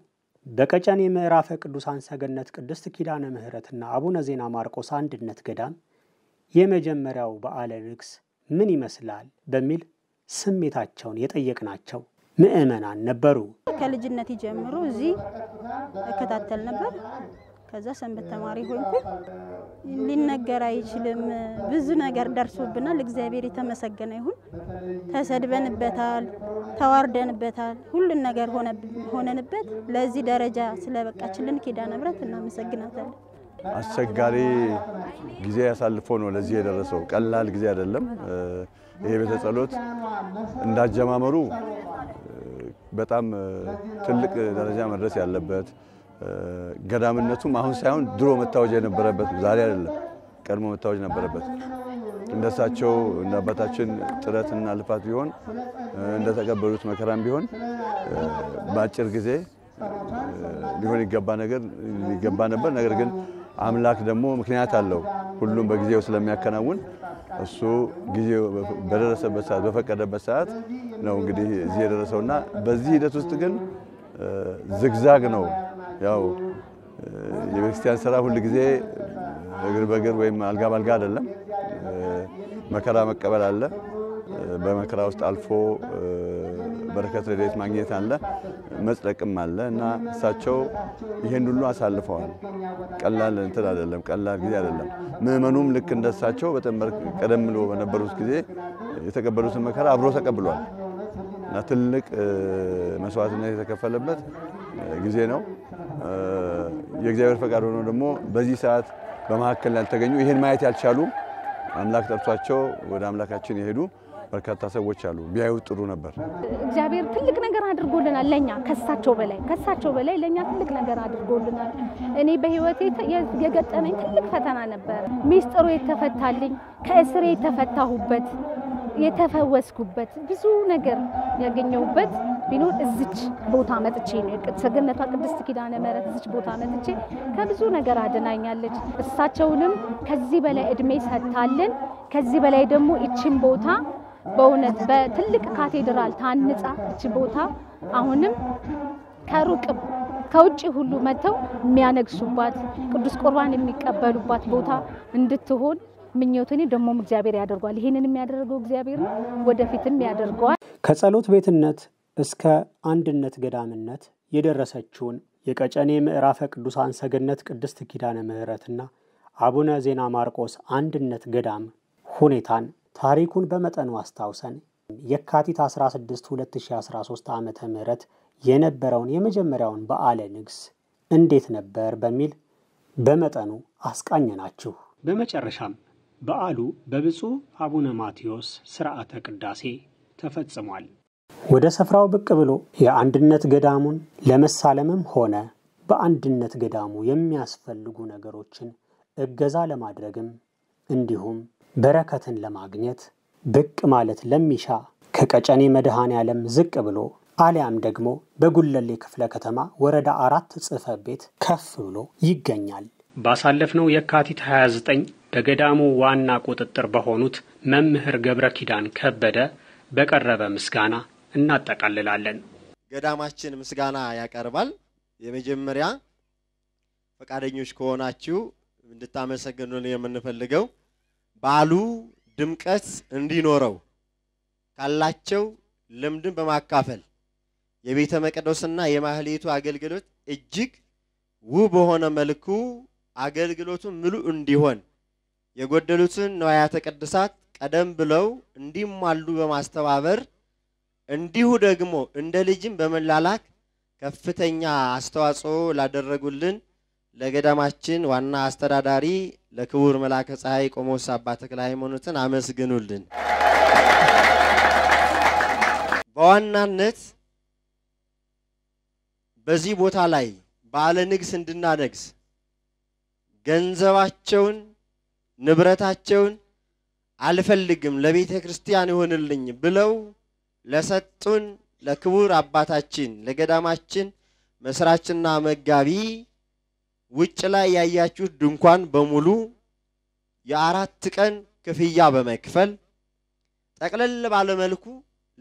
በቀጨኔ ምዕራፈ ቅዱሳን ሰገነት ቅድስት ኪዳነ ምሕረትና አቡነ ዜና ማርቆስ አንድነት ገዳም የመጀመሪያው በዓለ ንግሥ ምን ይመስላል በሚል ስሜታቸውን የጠየቅናቸው ምዕመናን ነበሩ። ከልጅነት ጀምሮ እዚህ እከታተል ነበር። ከዛ ሰንበት ተማሪ ሆንኩ። ሊነገር አይችልም። ብዙ ነገር ደርሶብናል። እግዚአብሔር የተመሰገነ ይሁን። ተሰድበንበታል፣ ተዋርደንበታል፣ ሁሉን ነገር ሆነንበት ለዚህ ደረጃ ስለበቃችልን ኪዳነ ምሕረት እናመሰግናታለን። አስቸጋሪ ጊዜ ያሳልፎ ነው ለዚህ የደረሰው። ቀላል ጊዜ አይደለም። ይሄ ቤተ ጸሎት እንዳጀማመሩ በጣም ትልቅ ደረጃ መድረስ ያለበት ገዳምነቱም አሁን ሳይሆን ድሮ መታወጃ የነበረበት ዛሬ አይደለም፣ ቀድሞ መታወጅ ነበረበት። እንደሳቸው እንደ አባታችን ጥረትና ልፋት ቢሆን እንደተቀበሉት መከራም ቢሆን በአጭር ጊዜ ሊሆን ይገባ ነገር ሊገባ ነበር። ነገር ግን አምላክ ደግሞ ምክንያት አለው። ሁሉም በጊዜው ስለሚያከናውን እሱ ጊዜው በደረሰበት ሰዓት በፈቀደበት ሰዓት ነው እንግዲህ እዚህ የደረሰውና በዚህ ሂደት ውስጥ ግን ዝግዛግ ነው ያው የቤተክርስቲያን ስራ ሁል ጊዜ እግር በእግር ወይም አልጋ በአልጋ አይደለም። መከራ መቀበል አለ። በመከራ ውስጥ አልፎ በረከት ረድኤት ማግኘት አለ፣ መጽደቅም አለ እና እሳቸው ይህን ሁሉ አሳልፈዋል። ቀላል እንትን አይደለም፣ ቀላል ጊዜ አይደለም። ምዕመኑም ልክ እንደሳቸው እሳቸው ቀደም ብሎ በነበሩት ጊዜ የተቀበሉትን መከራ አብሮ ተቀብሏል እና ትልቅ መስዋዕትነት የተከፈለበት ጊዜ ነው። የእግዚአብሔር ፈቃድ ሆኖ ደግሞ በዚህ ሰዓት በመካከል ያልተገኙ ይህን ማየት ያልቻሉ አምላክ ጠርቷቸው ወደ አምላካችን የሄዱ በርካታ ሰዎች አሉ። ቢያዩ ጥሩ ነበር። እግዚአብሔር ትልቅ ነገር አድርጎልናል። ለእኛ ከሳቸው በላይ ከሳቸው በላይ ለእኛ ትልቅ ነገር አድርጎልናል። እኔ በህይወቴ የገጠመኝ ትልቅ ፈተና ነበር። ሚስጥሩ የተፈታልኝ፣ ከእስሬ የተፈታሁበት፣ የተፈወስኩበት ብዙ ነገር ያገኘሁበት ቢኖር እዚች ቦታ መጥቼ ነው ሰገነቷ ቅድስት ኪዳነ ምሕረት እዚች ቦታ መጥቼ ከብዙ ነገር አድናኛለች። እሳቸውንም ከዚህ በላይ እድሜ ሰጥታልን ከዚህ በላይ ደግሞ ይችን ቦታ በእውነት በትልቅ ካቴድራል ታንጻ ይች ቦታ አሁንም ከሩቅም ከውጭ ሁሉ መጥተው የሚያነግሱባት ቅዱስ ቁርባን የሚቀበሉባት ቦታ እንድትሆን ምኞትን ደግሞም እግዚአብሔር ያደርጓል። ይህንን የሚያደርገው እግዚአብሔር ነው፣ ወደፊትም ያደርገዋል። ከጸሎት ቤትነት እስከ አንድነት ገዳምነት የደረሰችውን የቀጨኔ ምዕራፈ ቅዱሳን ሰገነት ቅድስት ኪዳነ ምሕረትና አቡነ ዜና ማርቆስ አንድነት ገዳም ሁኔታን ታሪኩን በመጠኑ አስታውሰን የካቲት 16 2013 ዓ ም የነበረውን የመጀመሪያውን በዓለ ንግስ እንዴት ነበር በሚል በመጠኑ አስቃኘናችሁ። በመጨረሻም በዓሉ በብፁዕ አቡነ ማቴዎስ ስርዓተ ቅዳሴ ተፈጽሟል። ወደ ስፍራው ብቅ ብሎ የአንድነት ገዳሙን ለመሳለምም ሆነ በአንድነት ገዳሙ የሚያስፈልጉ ነገሮችን እገዛ ለማድረግም እንዲሁም በረከትን ለማግኘት ብቅ ማለት ለሚሻ ከቀጨኔ መድኃኔ ዓለም ዝቅ ብሎ አሊያም ደግሞ በጉለሌ ክፍለ ከተማ ወረዳ አራት ጽሕፈት ቤት ከፍ ብሎ ይገኛል። ባሳለፍነው የካቲት 29 በገዳሙ ዋና ቁጥጥር በሆኑት መምህር ገብረ ኪዳን ከበደ በቀረበ ምስጋና እናጠቃልላለን። ገዳማችን ምስጋና ያቀርባል። የመጀመሪያ ፈቃደኞች ከሆናችሁ እንድታመሰግኑን የምንፈልገው በዓሉ ድምቀት እንዲኖረው ካላቸው ልምድን በማካፈል የቤተ መቅደስና የማህሌቱ አገልግሎት እጅግ ውብ በሆነ መልኩ አገልግሎቱ ምሉ እንዲሆን የጎደሉትን ንዋያተ ቅድሳት ቀደም ብለው እንዲሟሉ በማስተባበር እንዲሁ ደግሞ እንደ ልጅም በመላላክ ከፍተኛ አስተዋጽኦ ላደረጉልን ለገዳማችን ዋና አስተዳዳሪ ለክቡር መልአከ ፀሐይ ቆሞስ አባ ተክለ ሃይማኖትን አመስግኑልን። በዋናነት በዚህ ቦታ ላይ ባለ ንግስ እንድናነግስ ገንዘባቸውን፣ ንብረታቸውን አልፈልግም ለቤተ ክርስቲያን ይሆንልኝ ብለው ለሰጡን ለክቡር አባታችን ለገዳማችን መስራችና መጋቢ ውጭ ላይ ያያችሁት ድንኳን በሙሉ የአራት ቀን ክፍያ በመክፈል ጠቅለል ባለመልኩ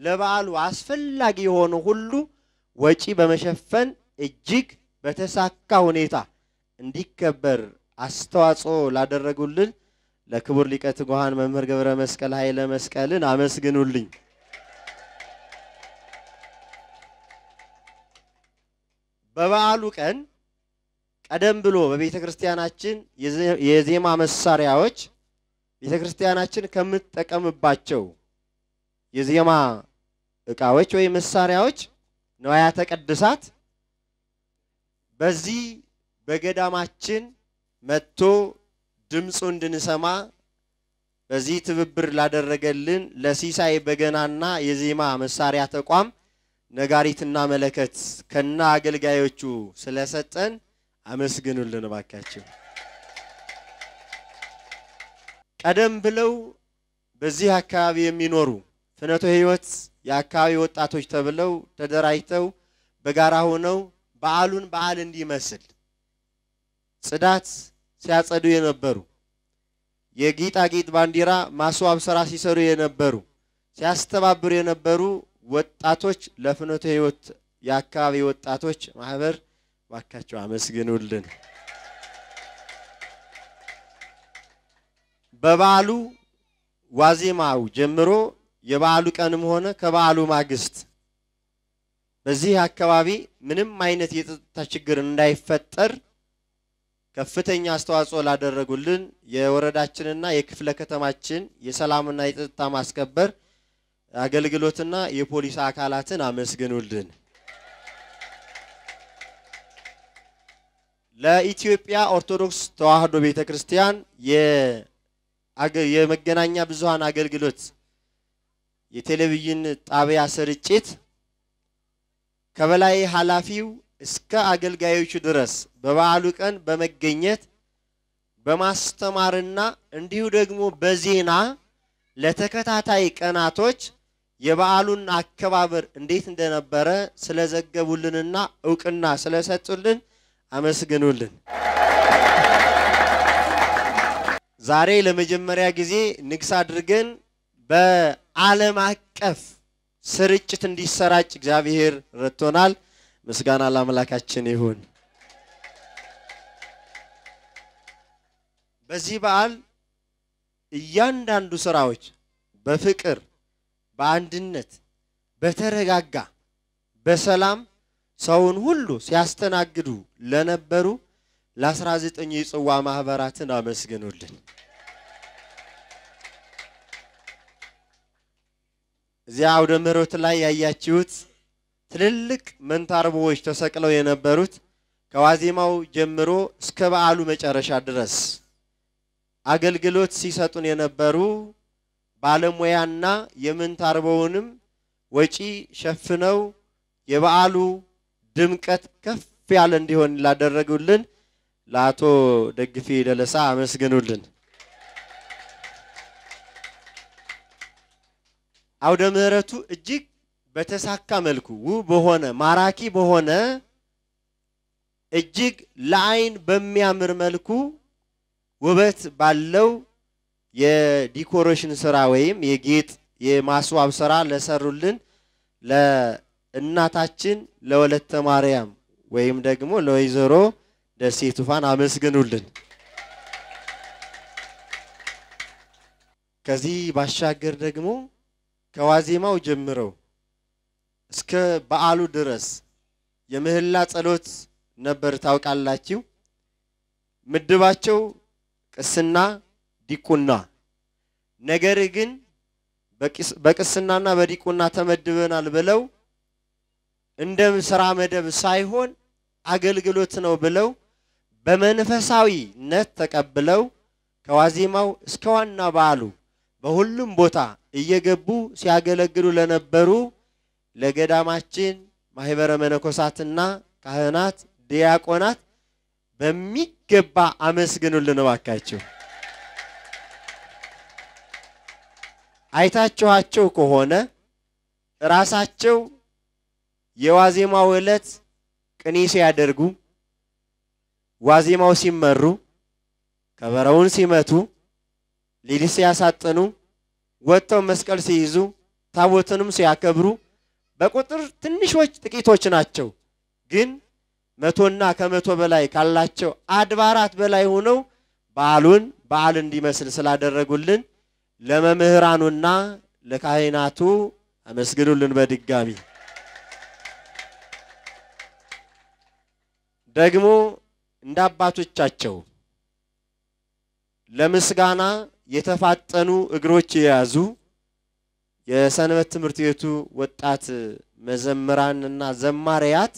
ለበዓሉ አስፈላጊ የሆነ ሁሉ ወጪ በመሸፈን እጅግ በተሳካ ሁኔታ እንዲከበር አስተዋጽኦ ላደረጉልን ለክቡር ሊቀ ትጉሃን መምህር ገብረ መስቀል ኃይለ መስቀልን አመስግኑልኝ። በበዓሉ ቀን ቀደም ብሎ በቤተ ክርስቲያናችን የዜማ መሳሪያዎች ቤተ ክርስቲያናችን ከምትጠቀምባቸው የዜማ እቃዎች ወይም መሳሪያዎች ንዋያተ ቅድሳት በዚህ በገዳማችን መጥቶ ድምፁ እንድንሰማ በዚህ ትብብር ላደረገልን ለሲሳይ በገናና የዜማ መሳሪያ ተቋም ነጋሪትና መለከት ከና አገልጋዮቹ ስለሰጠን አመስግኑልን ባካቸው። ቀደም ብለው በዚህ አካባቢ የሚኖሩ ፍነቶ ህይወት የአካባቢ ወጣቶች ተብለው ተደራጅተው በጋራ ሆነው በዓሉን በዓል እንዲመስል ጽዳት ሲያጸዱ የነበሩ የጌጣጌጥ ባንዲራ ማስዋብ ስራ ሲሰሩ የነበሩ ሲያስተባብሩ የነበሩ ወጣቶች ለፍኖተ ህይወት የአካባቢ ወጣቶች ማህበር ባካቸው አመስግኑልን። በበዓሉ ዋዜማው ጀምሮ የበዓሉ ቀንም ሆነ ከበዓሉ ማግስት በዚህ አካባቢ ምንም አይነት የጸጥታ ችግር እንዳይፈጠር ከፍተኛ አስተዋጽኦ ላደረጉልን የወረዳችንና የክፍለ ከተማችን የሰላምና የጸጥታ ማስከበር አገልግሎትና የፖሊስ አካላትን አመስግኑልን። ለኢትዮጵያ ኦርቶዶክስ ተዋሕዶ ቤተ ክርስቲያን የመገናኛ ብዙኃን አገልግሎት የቴሌቪዥን ጣቢያ ስርጭት ከበላይ ኃላፊው እስከ አገልጋዮቹ ድረስ በበዓሉ ቀን በመገኘት በማስተማርና እንዲሁ ደግሞ በዜና ለተከታታይ ቀናቶች የበዓሉን አከባበር እንዴት እንደነበረ ስለዘገቡልንና እውቅና ስለሰጡልን አመስግኑልን። ዛሬ ለመጀመሪያ ጊዜ ንግስ አድርገን በዓለም አቀፍ ስርጭት እንዲሰራጭ እግዚአብሔር ረድቶናል። ምስጋና ለአምላካችን ይሁን። በዚህ በዓል እያንዳንዱ ስራዎች በፍቅር በአንድነት በተረጋጋ በሰላም ሰውን ሁሉ ሲያስተናግዱ ለነበሩ ለ 19 የጽዋ ማህበራትን አመስግኑልን። እዚያ አውደ ምሕረት ላይ ያያችሁት ትልልቅ መንታርቦዎች ተሰቅለው የነበሩት ከዋዜማው ጀምሮ እስከ በዓሉ መጨረሻ ድረስ አገልግሎት ሲሰጡን የነበሩ ባለሙያና የምንታርበውንም ወጪ ሸፍነው የበዓሉ ድምቀት ከፍ ያለ እንዲሆን ላደረጉልን ለአቶ ደግፌ ደለሳ አመስግኑልን። አውደ ምሕረቱ እጅግ በተሳካ መልኩ ውብ በሆነ ማራኪ በሆነ እጅግ ለአይን በሚያምር መልኩ ውበት ባለው የዲኮሬሽን ስራ ወይም የጌጥ የማስዋብ ስራ ለሰሩልን ለእናታችን ለወለተ ማርያም ወይም ደግሞ ለወይዘሮ ደሴት ቱፋን አመስግኑልን። ከዚህ ባሻገር ደግሞ ከዋዜማው ጀምረው እስከ በዓሉ ድረስ የምህላ ጸሎት ነበር። ታውቃላችሁ ምድባቸው ቅስና ዲቁና። ነገር ግን በቅስናና በዲቁና ተመድበናል ብለው እንደ ስራ መደብ ሳይሆን አገልግሎት ነው ብለው በመንፈሳዊነት ተቀብለው ከዋዜማው እስከ ዋና በዓሉ በሁሉም ቦታ እየገቡ ሲያገለግሉ ለነበሩ ለገዳማችን ማህበረ መነኮሳትና ካህናት፣ ዲያቆናት በሚገባ አመስግኑልን እባካችሁ። አይታችኋቸው ከሆነ ራሳቸው የዋዜማው ዕለት ቅኔ ሲያደርጉ ዋዜማው ሲመሩ ከበረውን ሲመቱ ሌሊት ሲያሳጥኑ ወጥተው መስቀል ሲይዙ ታቦትንም ሲያከብሩ በቁጥር ትንሾች ጥቂቶች ናቸው። ግን መቶና ከመቶ በላይ ካላቸው አድባራት በላይ ሆነው በዓሉን በዓል እንዲመስል ስላደረጉልን ለመምህራኑና ለካህናቱ አመስግኑልን። በድጋሚ ደግሞ እንደ አባቶቻቸው ለምስጋና የተፋጠኑ እግሮች የያዙ የሰንበት ትምህርት ቤቱ ወጣት መዘምራንና ዘማሪያት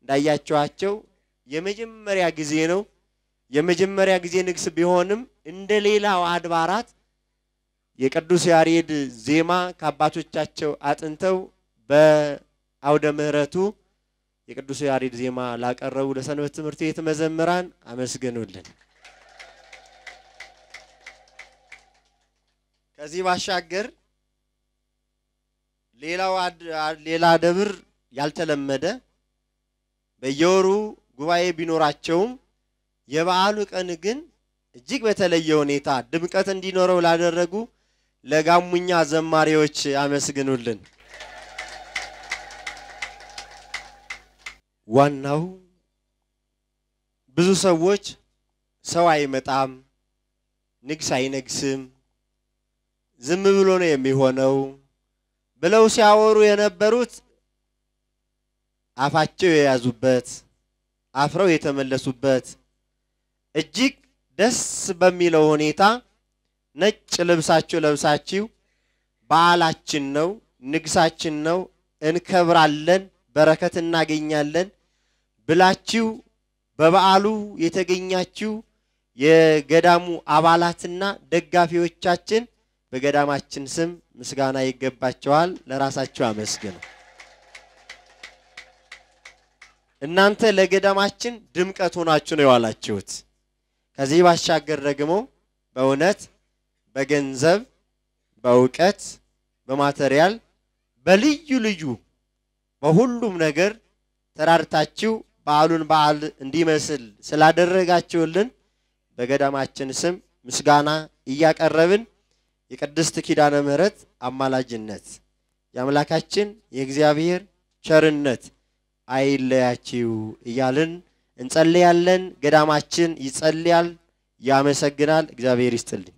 እንዳያቸዋቸው የመጀመሪያ ጊዜ ነው። የመጀመሪያ ጊዜ ንግስ ቢሆንም እንደ ሌላው አድባራት የቅዱስ ያሬድ ዜማ ከአባቶቻቸው አጥንተው በአውደ ምሕረቱ የቅዱስ ያሬድ ዜማ ላቀረቡ ለሰንበት ትምህርት ቤት መዘምራን አመስግኑልን። ከዚህ ባሻገር ሌላ ደብር ያልተለመደ በየወሩ ጉባኤ ቢኖራቸውም የበዓሉ ቀን ግን እጅግ በተለየ ሁኔታ ድምቀት እንዲኖረው ላደረጉ ለጋሙኛ ዘማሪዎች አመስግኑልን። ዋናው ብዙ ሰዎች ሰው አይመጣም፣ ንግስ አይነግስም፣ ዝም ብሎ ነው የሚሆነው ብለው ሲያወሩ የነበሩት አፋቸው የያዙበት አፍረው የተመለሱበት እጅግ ደስ በሚለው ሁኔታ ነጭ ልብሳችሁ ለብሳችሁ በዓላችን ነው፣ ንግሳችን ነው፣ እንከብራለን፣ በረከት እናገኛለን ብላችሁ በበዓሉ የተገኛችሁ የገዳሙ አባላትና ደጋፊዎቻችን በገዳማችን ስም ምስጋና ይገባቸዋል። ለራሳችሁ አመስግኑ። እናንተ ለገዳማችን ድምቀት ሆናችሁ ነው የዋላችሁት። ከዚህ ባሻገር ደግሞ በእውነት በገንዘብ፣ በእውቀት፣ በማቴሪያል፣ በልዩ ልዩ በሁሉም ነገር ተራርታችሁ በዓሉን በዓል እንዲመስል ስላደረጋችሁልን በገዳማችን ስም ምስጋና እያቀረብን የቅድስት ኪዳነ ምሕረት አማላጅነት የአምላካችን የእግዚአብሔር ቸርነት አይለያችሁ እያልን እንጸልያለን። ገዳማችን ይጸልያል፣ ያመሰግናል። እግዚአብሔር ይስጥልኝ።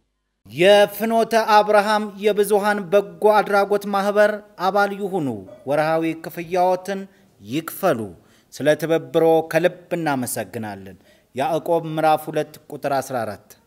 የፍኖተ አብርሃም የብዙሃን በጎ አድራጎት ማህበር አባል ይሁኑ። ወርሃዊ ክፍያዎትን ይክፈሉ። ስለ ትብብሮ ከልብ እናመሰግናለን። ያዕቆብ ምዕራፍ 2 ቁጥር 14